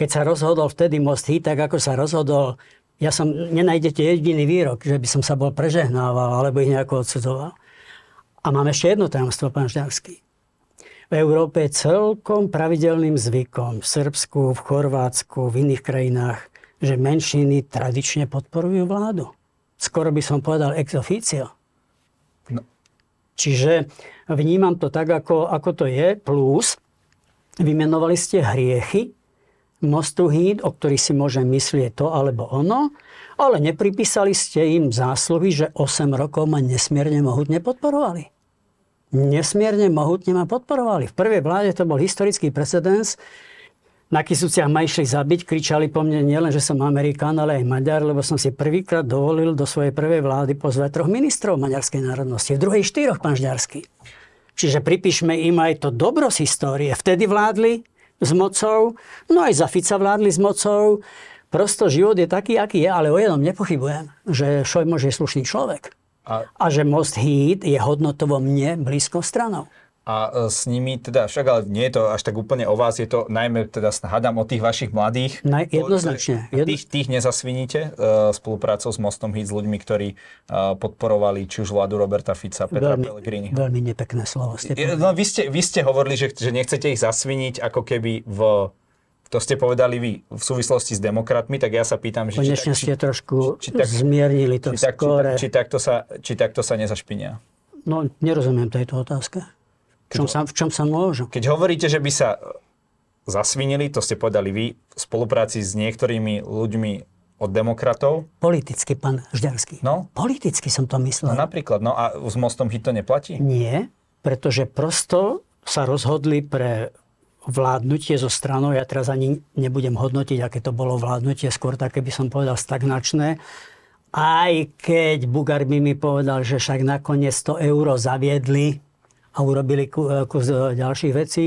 Keď sa rozhodol vtedy most hit, tak ako sa rozhodol, ja som, nenájdete jediný výrok, že by som sa bol prežehnával alebo ich nejako odsudzoval. A mám ešte jedno tajomstvo, pán Žďarský. V Európe je celkom pravidelným zvykom, v Srbsku, v Chorvátsku, v iných krajinách, že menšiny tradične podporujú vládu. Skoro by som povedal ex officio. Čiže vnímam to tak, ako, ako to je, plus vymenovali ste hriechy, hýd, o ktorých si môžem myslieť to alebo ono, ale nepripísali ste im zásluhy, že 8 rokov ma nesmierne mohutne podporovali. Nesmierne mohutne ma podporovali. V prvej vláde to bol historický precedens, na Kisúciach ma išli zabiť, kričali po mne nielen, že som Amerikán, ale aj Maďar, lebo som si prvýkrát dovolil do svojej prvej vlády pozvať troch ministrov maďarskej národnosti. V druhej štyroch, pán Žďarský. Čiže pripíšme im aj to dobro z histórie. Vtedy vládli s mocou, no aj za Fica vládli s mocou. Prosto život je taký, aký je, ale o jednom nepochybujem, že Šojmož je slušný človek. A, a že most Híd je hodnotovo mne blízko stranou a e, s nimi teda, však ale nie je to až tak úplne o vás, je to najmä teda hádam o tých vašich mladých. Na, jednoznačne. Jedno... Tých, tých nezasviníte uh, e, spoluprácou s Mostom Hit, s ľuďmi, ktorí uh, podporovali či už vládu Roberta Fica, Petra veľmi, Pellegrini. Veľmi nepekné slovo ste povedali. No, vy, ste, vy ste hovorili, že, že nechcete ich zasviniť ako keby v to ste povedali vy v súvislosti s demokratmi, tak ja sa pýtam, že... Konečne či ste či, trošku či, či tak, zmiernili to či, skore. Či, či, takto sa, či takto sa nezašpinia. No, nerozumiem tejto otázke. V čom, sa, v čom sa môžu? Keď hovoríte, že by sa e, zasvinili, to ste povedali vy, v spolupráci s niektorými ľuďmi od demokratov. Politicky, pán Žďarský. No? Politicky som to myslel. No napríklad, no a s Mostom hit to neplatí? Nie, pretože prosto sa rozhodli pre vládnutie zo stranou, ja teraz ani nebudem hodnotiť, aké to bolo vládnutie, skôr také by som povedal stagnačné, aj keď Bugar by mi povedal, že však nakoniec 100 euro zaviedli, a urobili e, kus e, ďalších vecí.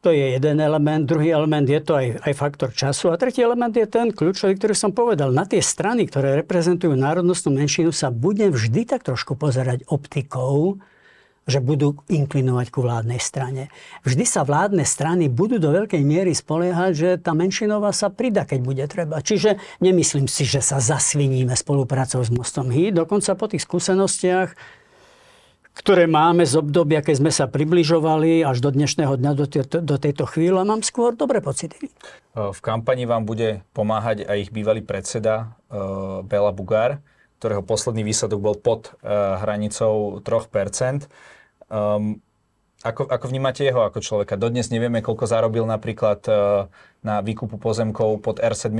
To je jeden element. Druhý element je to aj, aj faktor času. A tretí element je ten kľúčový, ktorý som povedal. Na tie strany, ktoré reprezentujú národnostnú menšinu, sa budem vždy tak trošku pozerať optikou, že budú inklinovať ku vládnej strane. Vždy sa vládne strany budú do veľkej miery spoliehať, že tá menšinová sa prida, keď bude treba. Čiže nemyslím si, že sa zasviníme spoluprácou s Mostom Hy. Dokonca po tých skúsenostiach ktoré máme z obdobia, keď sme sa približovali až do dnešného dňa, do, te, do tejto chvíle, mám skôr dobré pocity. V kampani vám bude pomáhať aj ich bývalý predseda Bela Bugár, ktorého posledný výsledok bol pod hranicou 3%. Um, ako, ako vnímate jeho ako človeka? Dodnes nevieme, koľko zarobil napríklad na výkupu pozemkov pod R7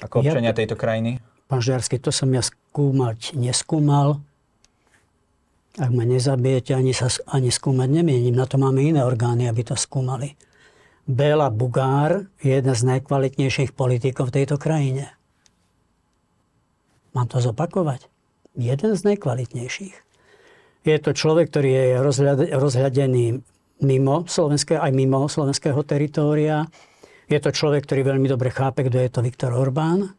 ako občania ja, tejto krajiny? Pán Žiarsky, to som ja skúmať neskúmal ak ma nezabijete, ani, sa, ani skúmať nemienim. Na to máme iné orgány, aby to skúmali. Bela Bugár je jeden z najkvalitnejších politikov v tejto krajine. Mám to zopakovať? Jeden z najkvalitnejších. Je to človek, ktorý je rozhľadený mimo Slovenské, aj mimo slovenského teritória. Je to človek, ktorý veľmi dobre chápe, kto je to Viktor Orbán.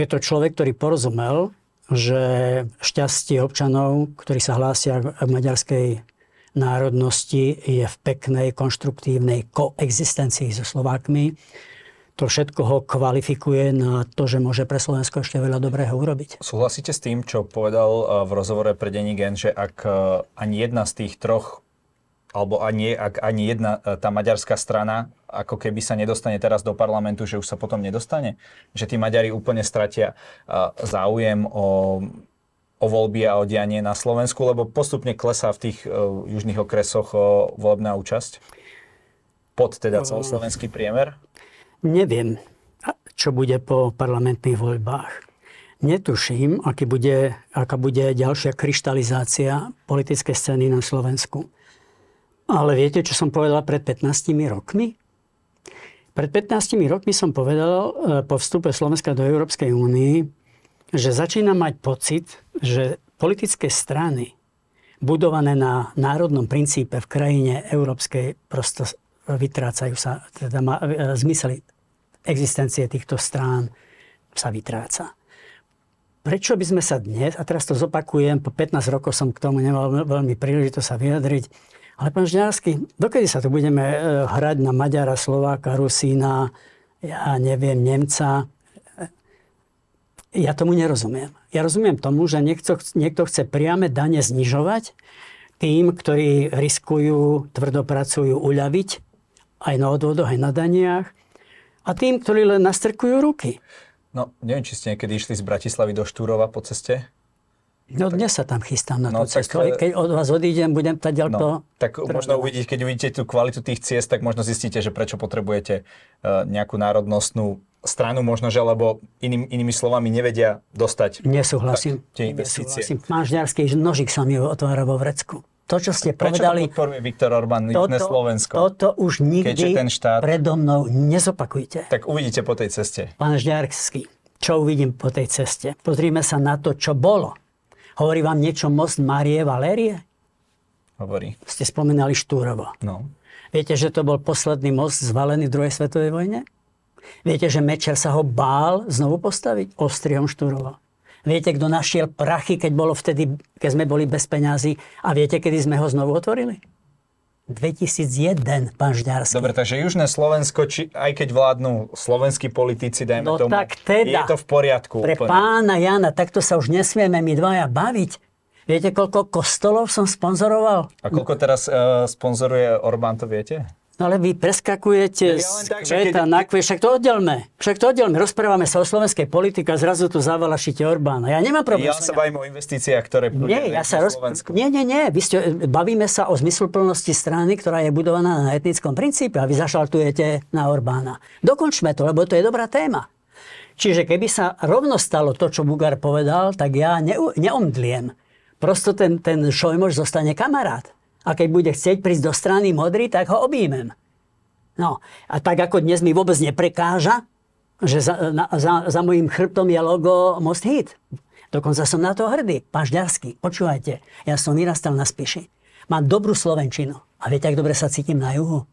Je to človek, ktorý porozumel že šťastie občanov, ktorí sa hlásia k maďarskej národnosti, je v peknej, konštruktívnej koexistencii so Slovákmi. To všetko ho kvalifikuje na to, že môže pre Slovensko ešte veľa dobrého urobiť. Súhlasíte s tým, čo povedal eh, v rozhovore pre Denigen, že ak eh, ani jedna z tých troch alebo ani, ak ani jedna e, tá maďarská strana ako keby sa nedostane teraz do parlamentu, že už sa potom nedostane? Že tí Maďari úplne stratia e, záujem o, o voľby a o dianie na Slovensku, lebo postupne klesá v tých uh, južných okresoch uh, volebná účasť? Pod teda no. celoslovenský priemer? Neviem, čo bude po parlamentných voľbách. Netuším, aký bude, aká bude ďalšia kryštalizácia politickej scény na Slovensku. Ale viete, čo som povedala pred 15 rokmi? Pred 15 rokmi som povedal e, po vstupe Slovenska do Európskej únie, že začína mať pocit, že politické strany budované na národnom princípe v krajine európskej prosto vytrácajú sa, teda má, e, zmysel existencie týchto strán sa vytráca. Prečo by sme sa dnes, a teraz to zopakujem, po 15 rokov som k tomu nemal veľmi príležitosť sa vyjadriť, ale pán Žňarský, dokedy sa tu budeme e, hrať na Maďara, Slováka, Rusína, ja neviem, Nemca? E, ja tomu nerozumiem. Ja rozumiem tomu, že niekto, niekto chce priame dane znižovať tým, ktorí riskujú, tvrdopracujú, uľaviť aj na odvodoch, aj na daniach a tým, ktorí len nastrkujú ruky. No, neviem, či ste niekedy išli z Bratislavy do Štúrova po ceste? No dnes sa tam chystám na no, tú tak, e, Keď od vás odídem, budem tať ďalej no, Tak trvá. možno uvidíte, keď uvidíte tú kvalitu tých ciest, tak možno zistíte, že prečo potrebujete uh, nejakú národnostnú stranu možno, že lebo iným, inými slovami nevedia dostať Nesúhlasím. tie investície. Nesúhlasím. nožik sa mi otvára vo vrecku. To, čo ste Prečo povedali... Prečo podporuje Viktor Orbán toto, Slovensko? Toto už nikdy ten štát... predo mnou nezopakujte. Tak uvidíte po tej ceste. Pán Žďarský, čo uvidím po tej ceste? Pozrime sa na to, čo bolo. Hovorí vám niečo most Marie Valérie? Hovorí. Ste spomenali Štúrovo. No. Viete, že to bol posledný most zvalený v druhej svetovej vojne? Viete, že Mečer sa ho bál znovu postaviť? Ostrihom Štúrova. Viete, kto našiel prachy, keď, bolo vtedy, keď sme boli bez peňazí a viete, kedy sme ho znovu otvorili? 2001, pán Žďarský. Dobre, takže Južné Slovensko, či, aj keď vládnu slovenskí politici, dajme no, tomu, tak teda, je to v poriadku. Pre úplne. pána Jana, takto sa už nesmieme my dvaja baviť. Viete, koľko kostolov som sponzoroval? A koľko teraz uh, sponzoruje Orbán, to viete? No ale vy preskakujete no ja z tak, kveta keď... na kvet, však to oddelme. Však to oddelme. Rozprávame sa o slovenskej politike a zrazu tu zavalašite Orbána. Ja nemám problém. Ja sa bavím o investíciách, ktoré nie, ja sa roz... Nie, nie, nie. Vy ste... Bavíme sa o zmysluplnosti strany, ktorá je budovaná na etnickom princípe a vy zašaltujete na Orbána. Dokončme to, lebo to je dobrá téma. Čiže keby sa rovno stalo to, čo Bugar povedal, tak ja neu... neomdliem. Prosto ten, ten šojmož zostane kamarát. A keď bude chcieť prísť do strany modrý, tak ho objímem. No a tak ako dnes mi vôbec neprekáža, že za, na, za, za môjim chrbtom je logo Most Hit. Dokonca som na to hrdý, pažďarsky. Počúvajte, ja som vyrastal na Spiši. Mám dobrú Slovenčinu. A viete, ak dobre sa cítim na juhu?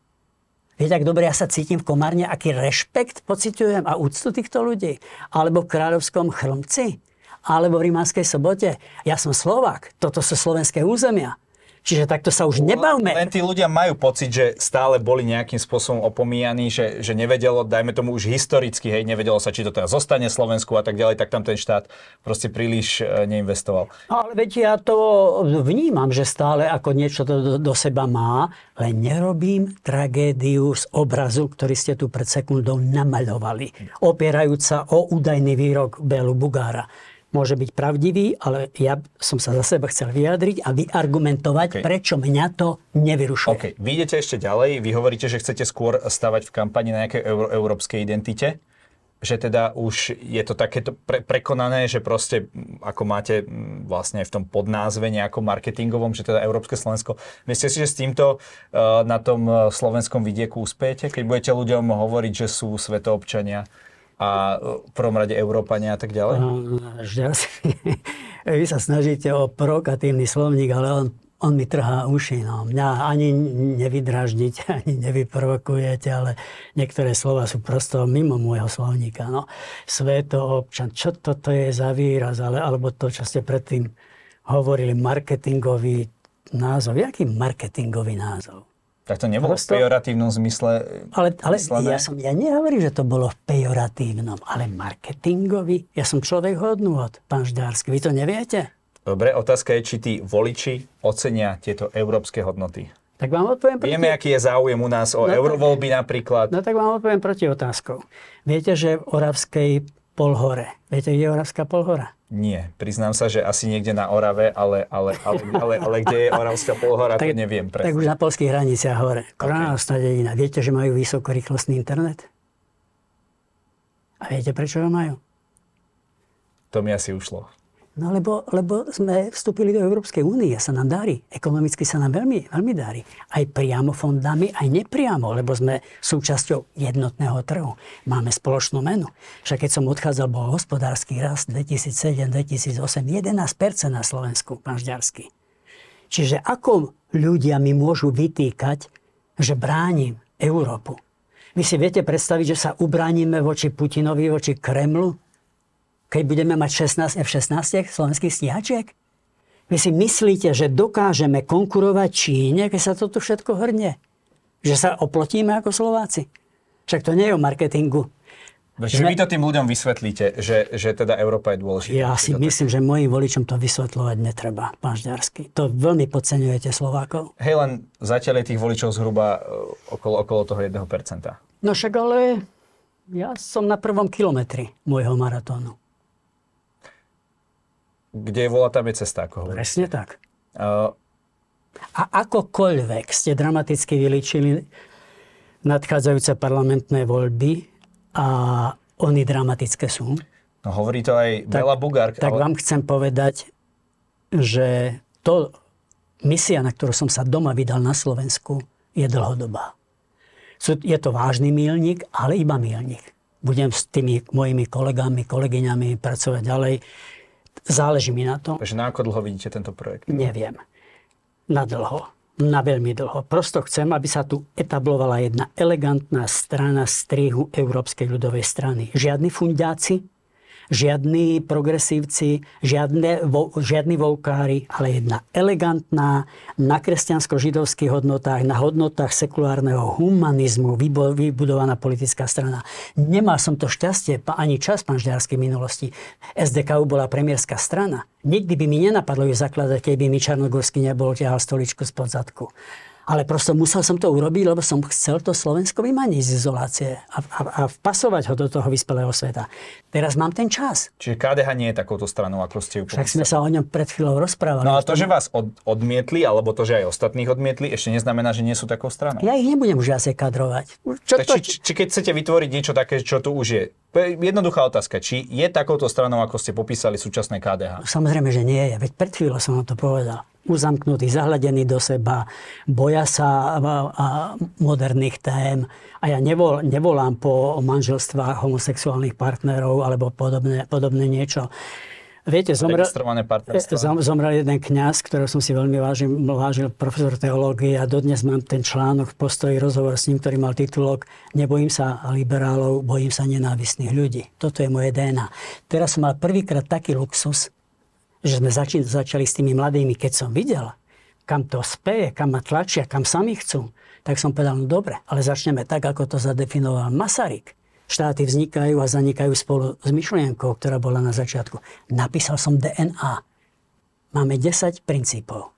Viete, ak dobre ja sa cítim v Komárne, aký rešpekt pocitujem a úctu týchto ľudí? Alebo v Kráľovskom chromci? Alebo v Rímanskej sobote? Ja som Slovák, toto sú slovenské územia. Čiže takto sa už nebavme. Len tí ľudia majú pocit, že stále boli nejakým spôsobom opomíjaní, že, že nevedelo, dajme tomu už historicky, hej, nevedelo sa, či to teda zostane Slovensku a tak ďalej, tak tam ten štát proste príliš e, neinvestoval. Ale veď ja to vnímam, že stále ako niečo to do, do seba má, len nerobím tragédiu z obrazu, ktorý ste tu pred sekundou namaľovali, opierajúca o údajný výrok Belu Bugára môže byť pravdivý, ale ja som sa za seba chcel vyjadriť a vyargumentovať, okay. prečo mňa to nevyrušuje. Okay. Vy idete ešte ďalej, vy hovoríte, že chcete skôr stavať v kampani na nejakej euro- európskej identite že teda už je to takéto pre, prekonané, že proste, mm, ako máte mm, vlastne v tom podnázve nejakom marketingovom, že teda Európske Slovensko. Myslíte si, že s týmto e, na tom e, slovenskom vidieku uspejete, keď budete ľuďom hovoriť, že sú svetoobčania? a v prvom rade Európania a tak ďalej? No, Vy sa snažíte o provokatívny slovník, ale on, on mi trhá uši. No. Mňa ani nevydraždíte, ani nevyprovokujete, ale niektoré slova sú prosto mimo môjho slovníka. No. Sveto, občan, čo toto je za výraz? Ale, alebo to, čo ste predtým hovorili, marketingový názov. Jaký marketingový názov? Tak to nebolo Prosto... v pejoratívnom zmysle Ale, ale ja, som, ja nehovorím, že to bolo v pejoratívnom, ale marketingovi. Ja som človek hodnú od, pán Ždársky. Vy to neviete? Dobre, otázka je, či tí voliči ocenia tieto európske hodnoty. Tak vám odpoviem proti... Vieme, aký je záujem u nás o no, tak... napríklad. No tak vám odpoviem proti otázkou. Viete, že v Oravskej polhore, viete, kde je Oravská polhora? Nie, priznám sa, že asi niekde na Orave, ale, ale, ale, ale, ale kde je Oravská polhora, tak, to neviem presne. Tak už na polských hraniciach hore. Koronavská okay. dedina. Viete, že majú vysokorýchlostný internet? A viete, prečo ho majú? To mi asi ušlo. No lebo, lebo sme vstúpili do Európskej únie, sa nám darí. Ekonomicky sa nám veľmi, veľmi darí. Aj priamo fondami, aj nepriamo, lebo sme súčasťou jednotného trhu. Máme spoločnú menu. Však keď som odchádzal, bol hospodársky rast 2007, 2008, 11% na Slovensku, pán Žďarský. Čiže ako ľudia mi môžu vytýkať, že bránim Európu? Vy si viete predstaviť, že sa ubránime voči Putinovi, voči Kremlu? keď budeme mať 16 F-16 slovenských stíhačiek? Vy si myslíte, že dokážeme konkurovať Číne, keď sa toto všetko hrne? Že sa oplotíme ako Slováci? Však to nie je o marketingu. Čiže vy to tým ľuďom vysvetlíte, že, že teda Európa je dôležitá. Ja si myslím, že mojim voličom to vysvetľovať netreba, pán Žďarský. To veľmi podceňujete Slovákov. Hej, len zatiaľ je tých voličov zhruba e, okolo, okolo toho 1%. No však ale ja som na prvom kilometri môjho maratónu kde je vola, tam je cesta, ako hovoríte. Presne tak. Uh, a akokoľvek ste dramaticky vyličili nadchádzajúce parlamentné voľby a oni dramatické sú. No hovorí to aj tak, Bela Bugár. Tak ale... vám chcem povedať, že to misia, na ktorú som sa doma vydal na Slovensku, je dlhodobá. Je to vážny milník, ale iba milník. Budem s tými mojimi kolegami, kolegyňami pracovať ďalej. Záleží mi na tom. Takže na ako dlho vidíte tento projekt? Neviem. Na dlho. Na veľmi dlho. Prosto chcem, aby sa tu etablovala jedna elegantná strana strihu Európskej ľudovej strany. Žiadni fundáci, žiadni progresívci, žiadne, vo, žiadni volkári, ale jedna elegantná, na kresťansko-židovských hodnotách, na hodnotách sekulárneho humanizmu vybudovaná politická strana. Nemal som to šťastie, ani čas pán Žďarský minulosti. SDKU bola premiérska strana. Nikdy by mi nenapadlo ju zakladať, keby mi Čarnogorský nebol ťahal stoličku spod zadku. Ale prosto musel som to urobiť, lebo som chcel to Slovensko vymaniť z izolácie a, a, a vpasovať ho do toho vyspelého sveta. Teraz mám ten čas. Čiže KDH nie je takouto stranou, ako ste ju Však sme sa o ňom pred chvíľou rozprávali. No a to, že vás od, odmietli, alebo to, že aj ostatných odmietli, ešte neznamená, že nie sú takou stranou. Ja ich nebudem už asi kadrovať. Čo tak to... či, či keď chcete vytvoriť niečo také, čo tu už je, Jednoduchá otázka. Či je takouto stranou, ako ste popísali súčasné KDH? Samozrejme, že nie je. Veď pred chvíľou som vám to povedal uzamknutí, zahľadený do seba, boja sa moderných tém. A ja nevol, nevolám po manželstvách homosexuálnych partnerov alebo podobné, podobné niečo. Viete, zomrel, e, zomrel jeden kňaz, ktorého som si veľmi vážil, vážil profesor teológie a dodnes mám ten článok v postoji rozhovor s ním, ktorý mal titulok Nebojím sa liberálov, bojím sa nenávistných ľudí. Toto je moje DNA. Teraz som mal prvýkrát taký luxus, že sme zači- začali s tými mladými, keď som videl, kam to speje, kam ma tlačia, kam sami chcú, tak som povedal, no dobre, ale začneme tak, ako to zadefinoval Masaryk. Štáty vznikajú a zanikajú spolu s myšlienkou, ktorá bola na začiatku. Napísal som DNA. Máme 10 princípov.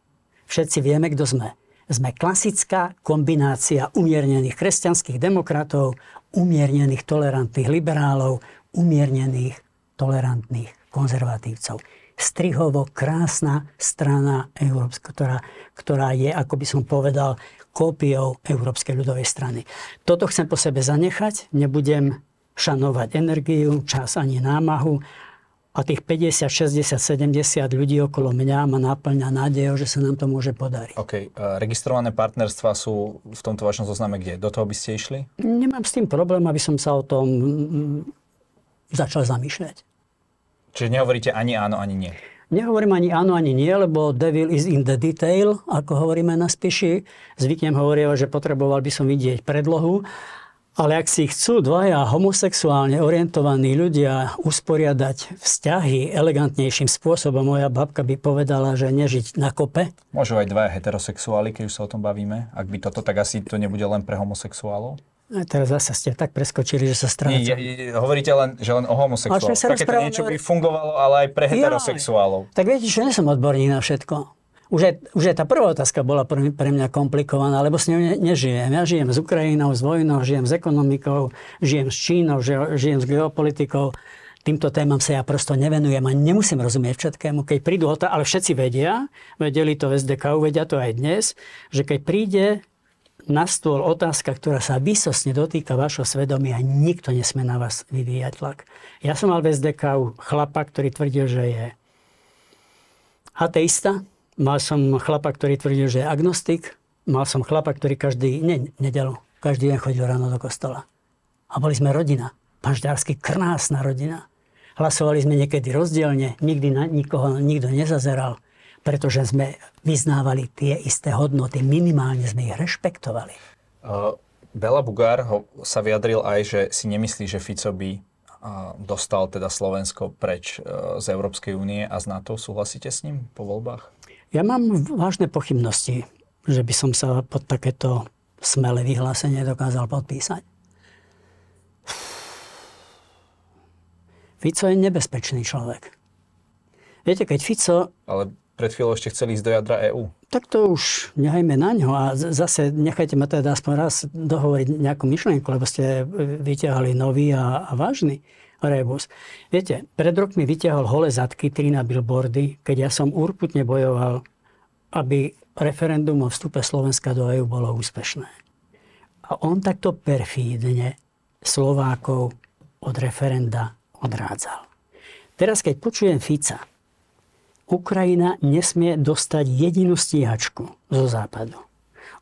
Všetci vieme, kto sme. Sme klasická kombinácia umiernených kresťanských demokratov, umiernených tolerantných liberálov, umiernených tolerantných konzervatívcov strihovo krásna strana Európska, ktorá, ktorá je, ako by som povedal, kópiou Európskej ľudovej strany. Toto chcem po sebe zanechať, nebudem šanovať energiu, čas ani námahu a tých 50, 60, 70 ľudí okolo mňa ma naplňa nádejou, že sa nám to môže podariť. OK. Eh, registrované partnerstva sú v tomto vašom zozname kde? Do toho by ste išli? Nemám s tým problém, aby som sa o tom mm, mm, začal zamýšľať. Čiže nehovoríte ani áno, ani nie. Nehovorím ani áno, ani nie, lebo devil is in the detail, ako hovoríme na spiši. Zvyknem hovorievať, že potreboval by som vidieť predlohu. Ale ak si chcú dvaja homosexuálne orientovaní ľudia usporiadať vzťahy elegantnejším spôsobom, moja babka by povedala, že nežiť na kope. Môžu aj dvaja heterosexuáli, keď už sa o tom bavíme, ak by toto tak asi to nebude len pre homosexuálov? teraz zase ste tak preskočili, že sa strácam. Nie, je, je, hovoríte len, že len o homosexuálov. Takéto niečo by fungovalo, ale aj pre heterosexuálov. Ja, tak viete, že nie som odborník na všetko. Už aj, už aj tá prvá otázka bola pre mňa komplikovaná, lebo s ňou ne, nežijem. Ja žijem s Ukrajinou, s vojnou, žijem s ekonomikou, žijem s Čínou, žijem s geopolitikou. Týmto témam sa ja prosto nevenujem a nemusím rozumieť všetkému. Keď prídu otázky, ale všetci vedia, vedeli to SDK, vedia to aj dnes, že keď príde na stôl otázka, ktorá sa vysosne dotýka vašho svedomia, nikto nesme na vás vyvíjať tlak. Ja som mal v SDK chlapa, ktorý tvrdil, že je ateista, mal som chlapa, ktorý tvrdil, že je agnostik, mal som chlapa, ktorý každý, ne, nedelu, každý deň chodil ráno do kostola. A boli sme rodina. Pažďarsky krásna rodina. Hlasovali sme niekedy rozdielne, nikdy na nikoho nikto nezazeral pretože sme vyznávali tie isté hodnoty, minimálne sme ich rešpektovali. Bela Bugár ho, sa vyjadril aj, že si nemyslí, že Fico by dostal teda Slovensko preč e, z Európskej únie a z NATO. Súhlasíte s ním po voľbách? Ja mám vážne pochybnosti, že by som sa pod takéto smelé vyhlásenie dokázal podpísať. Fico je nebezpečný človek. Viete, keď Fico... Ale pred chvíľou ešte chceli ísť do jadra EÚ. Tak to už nehajme na ňo a zase nechajte ma teda aspoň raz dohovoriť nejakú myšlienku, lebo ste e, vyťahali nový a, a vážny rebus. Viete, pred rokmi vyťahol hole zadky, tri na billboardy, keď ja som urputne bojoval, aby referendum o vstupe Slovenska do EÚ bolo úspešné. A on takto perfídne Slovákov od referenda odrádzal. Teraz, keď počujem Fica, Ukrajina nesmie dostať jedinú stíhačku zo západu.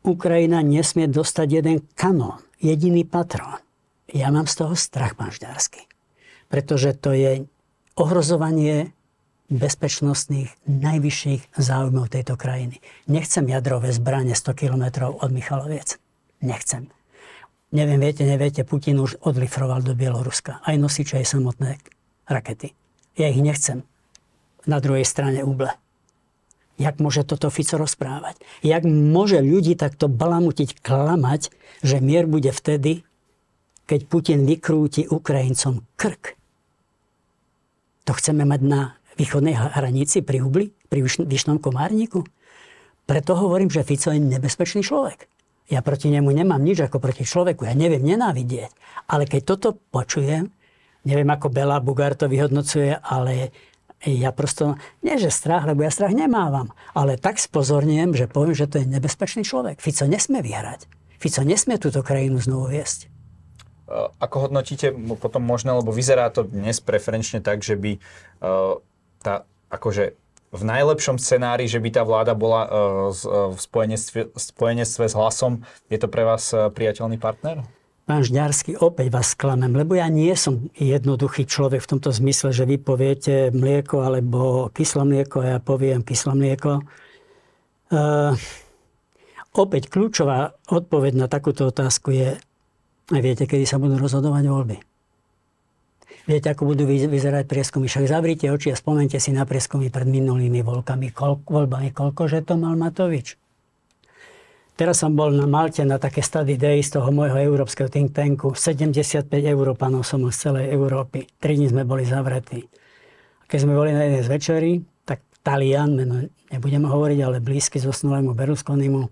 Ukrajina nesmie dostať jeden kanón, jediný patrón. Ja mám z toho strach mažďarsky, pretože to je ohrozovanie bezpečnostných najvyšších záujmov tejto krajiny. Nechcem jadrové zbranie 100 km od Michaloviec. Nechcem. Neviem, viete, neviete, Putin už odlifroval do Bieloruska. Aj nosiče, aj samotné rakety. Ja ich nechcem na druhej strane uble. Jak môže toto Fico rozprávať? Jak môže ľudí takto balamutiť, klamať, že mier bude vtedy, keď Putin vykrúti Ukrajincom krk? To chceme mať na východnej hranici pri Hubli, pri Vyšnom Komárniku? Preto hovorím, že Fico je nebezpečný človek. Ja proti nemu nemám nič ako proti človeku. Ja neviem nenávidieť. Ale keď toto počujem, neviem ako Bela Bugár to vyhodnocuje, ale ja prosto, nie že strach, lebo ja strach nemávam, ale tak spozorniem, že poviem, že to je nebezpečný človek. Fico nesmie vyhrať. Fico nesmie túto krajinu znovu viesť. Ako hodnotíte potom možné, lebo vyzerá to dnes preferenčne tak, že by uh, tá, akože v najlepšom scenári, že by tá vláda bola uh, uh, v spojenectve, spojenectve s hlasom, je to pre vás priateľný partner? Pán Žďarský, opäť vás sklamem, lebo ja nie som jednoduchý človek v tomto zmysle, že vy poviete mlieko alebo kyslé mlieko a ja poviem kyslé mlieko. Uh, opäť kľúčová odpoveď na takúto otázku je, viete, kedy sa budú rozhodovať voľby. Viete, ako budú vyzerať prieskumy. Však zavrite oči a spomente si na prieskumy pred minulými voľkami, koľko, voľbami, že to mal Matovič. Teraz som bol na Malte na také study day z toho môjho európskeho think tanku. 75 Európanov som z celej Európy. Tri dní sme boli zavretí. Keď sme boli na jednej z večerí, tak Talian, meno nebudem hovoriť, ale blízky z osnulému Berlusconimu,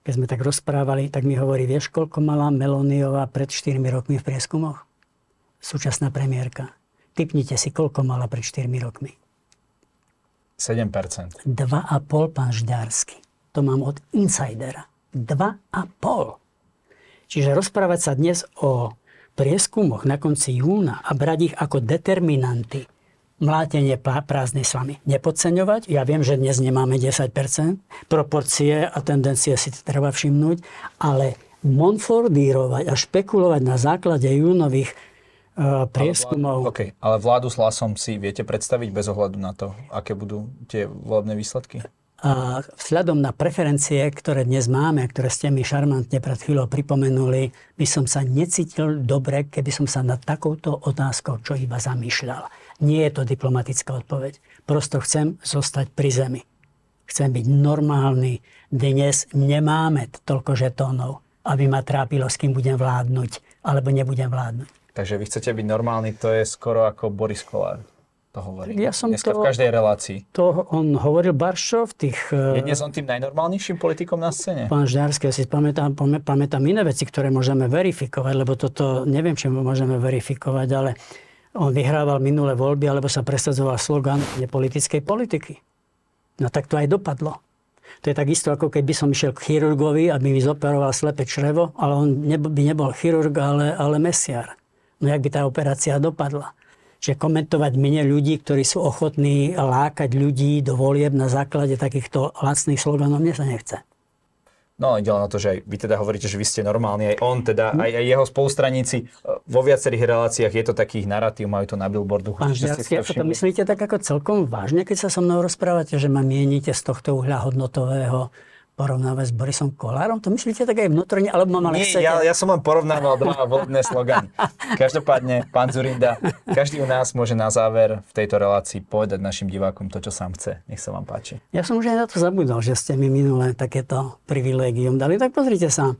keď sme tak rozprávali, tak mi hovorí, vieš, koľko mala Meloniová pred 4 rokmi v prieskumoch? Súčasná premiérka. Typnite si, koľko mala pred 4 rokmi. 7%. 2,5, pán Žďársky. To mám od insidera. 2,5. Čiže rozprávať sa dnes o prieskumoch na konci júna a brať ich ako determinanty mlátenie prázdnej slamy nepodceňovať. Ja viem, že dnes nemáme 10%, proporcie a tendencie si treba všimnúť, ale monfordírovať a špekulovať na základe júnových e, prieskumov. Ale vládu, okay. ale vládu s hlasom si viete predstaviť bez ohľadu na to, aké budú tie volebné výsledky? vzhľadom na preferencie, ktoré dnes máme a ktoré ste mi šarmantne pred chvíľou pripomenuli, by som sa necítil dobre, keby som sa nad takouto otázkou čo iba zamýšľal. Nie je to diplomatická odpoveď. Prosto chcem zostať pri zemi. Chcem byť normálny. Dnes nemáme toľko žetónov, aby ma trápilo, s kým budem vládnuť alebo nebudem vládnuť. Takže vy chcete byť normálny, to je skoro ako Boris Kolár to hovorí? Ja som Dneska to, v každej relácii. To on hovoril Baršov, tých... Je e, dnes on tým najnormálnejším politikom na scéne? Pán Žďarský, ja si pamätám, pamätám iné veci, ktoré môžeme verifikovať, lebo toto neviem, či môžeme verifikovať, ale on vyhrával minulé voľby, alebo sa presadzoval slogan nepolitickej politiky. No tak to aj dopadlo. To je takisto, ako keď by som išiel k chirurgovi, aby mi zoperoval slepe črevo, ale on by nebol chirurg, ale, ale mesiar. No jak by tá operácia dopadla? Čiže komentovať mne ľudí, ktorí sú ochotní lákať ľudí do volieb na základe takýchto lacných sloganov, mne sa nechce. No ide na to, že aj vy teda hovoríte, že vy ste normálni, aj on teda, aj, aj jeho spolustraníci vo viacerých reláciách je to takých narratív, majú to na billboardu. Pán Žiacký, ako to myslíte tak ako celkom vážne, keď sa so mnou rozprávate, že ma mienite z tohto uhľa hodnotového porovnávať s Borisom Kolárom? To myslíte tak aj vnútorne, alebo mám ale chcete? Ja, ja som vám porovnával dva volebné slogany. Každopádne, pán Zurinda, každý u nás môže na záver v tejto relácii povedať našim divákom to, čo sám chce. Nech sa vám páči. Ja som už aj na to zabudol, že ste mi minulé takéto privilégium dali. Tak pozrite sa.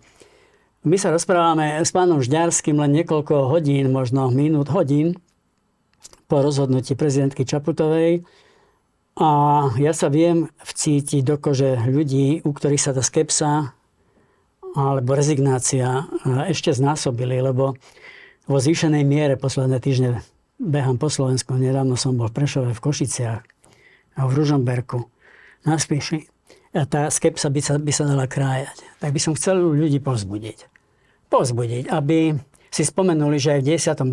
My sa rozprávame s pánom Žďarským len niekoľko hodín, možno minút, hodín po rozhodnutí prezidentky Čaputovej a ja sa viem vcítiť do kože ľudí, u ktorých sa tá skepsa alebo rezignácia eh, ešte znásobili, lebo vo zvýšenej miere posledné týždne behám po Slovensku, nedávno som bol v Prešove, v Košiciach a v Ružomberku. Na spíši tá skepsa by sa, by sa dala krájať. Tak by som chcel ľudí povzbudiť. Povzbudiť, aby si spomenuli, že aj v 18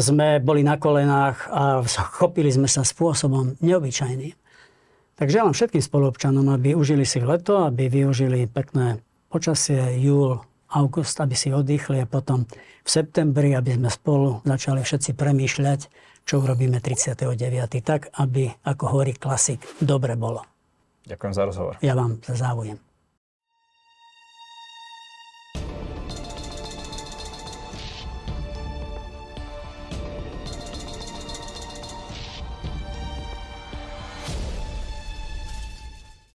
sme boli na kolenách a schopili sme sa spôsobom neobyčajným. Tak želám všetkým spoluobčanom, aby užili si leto, aby využili pekné počasie, júl, august, aby si oddychli a potom v septembri, aby sme spolu začali všetci premýšľať, čo urobíme 39. tak, aby, ako hovorí klasik, dobre bolo. Ďakujem za rozhovor. Ja vám za záujem.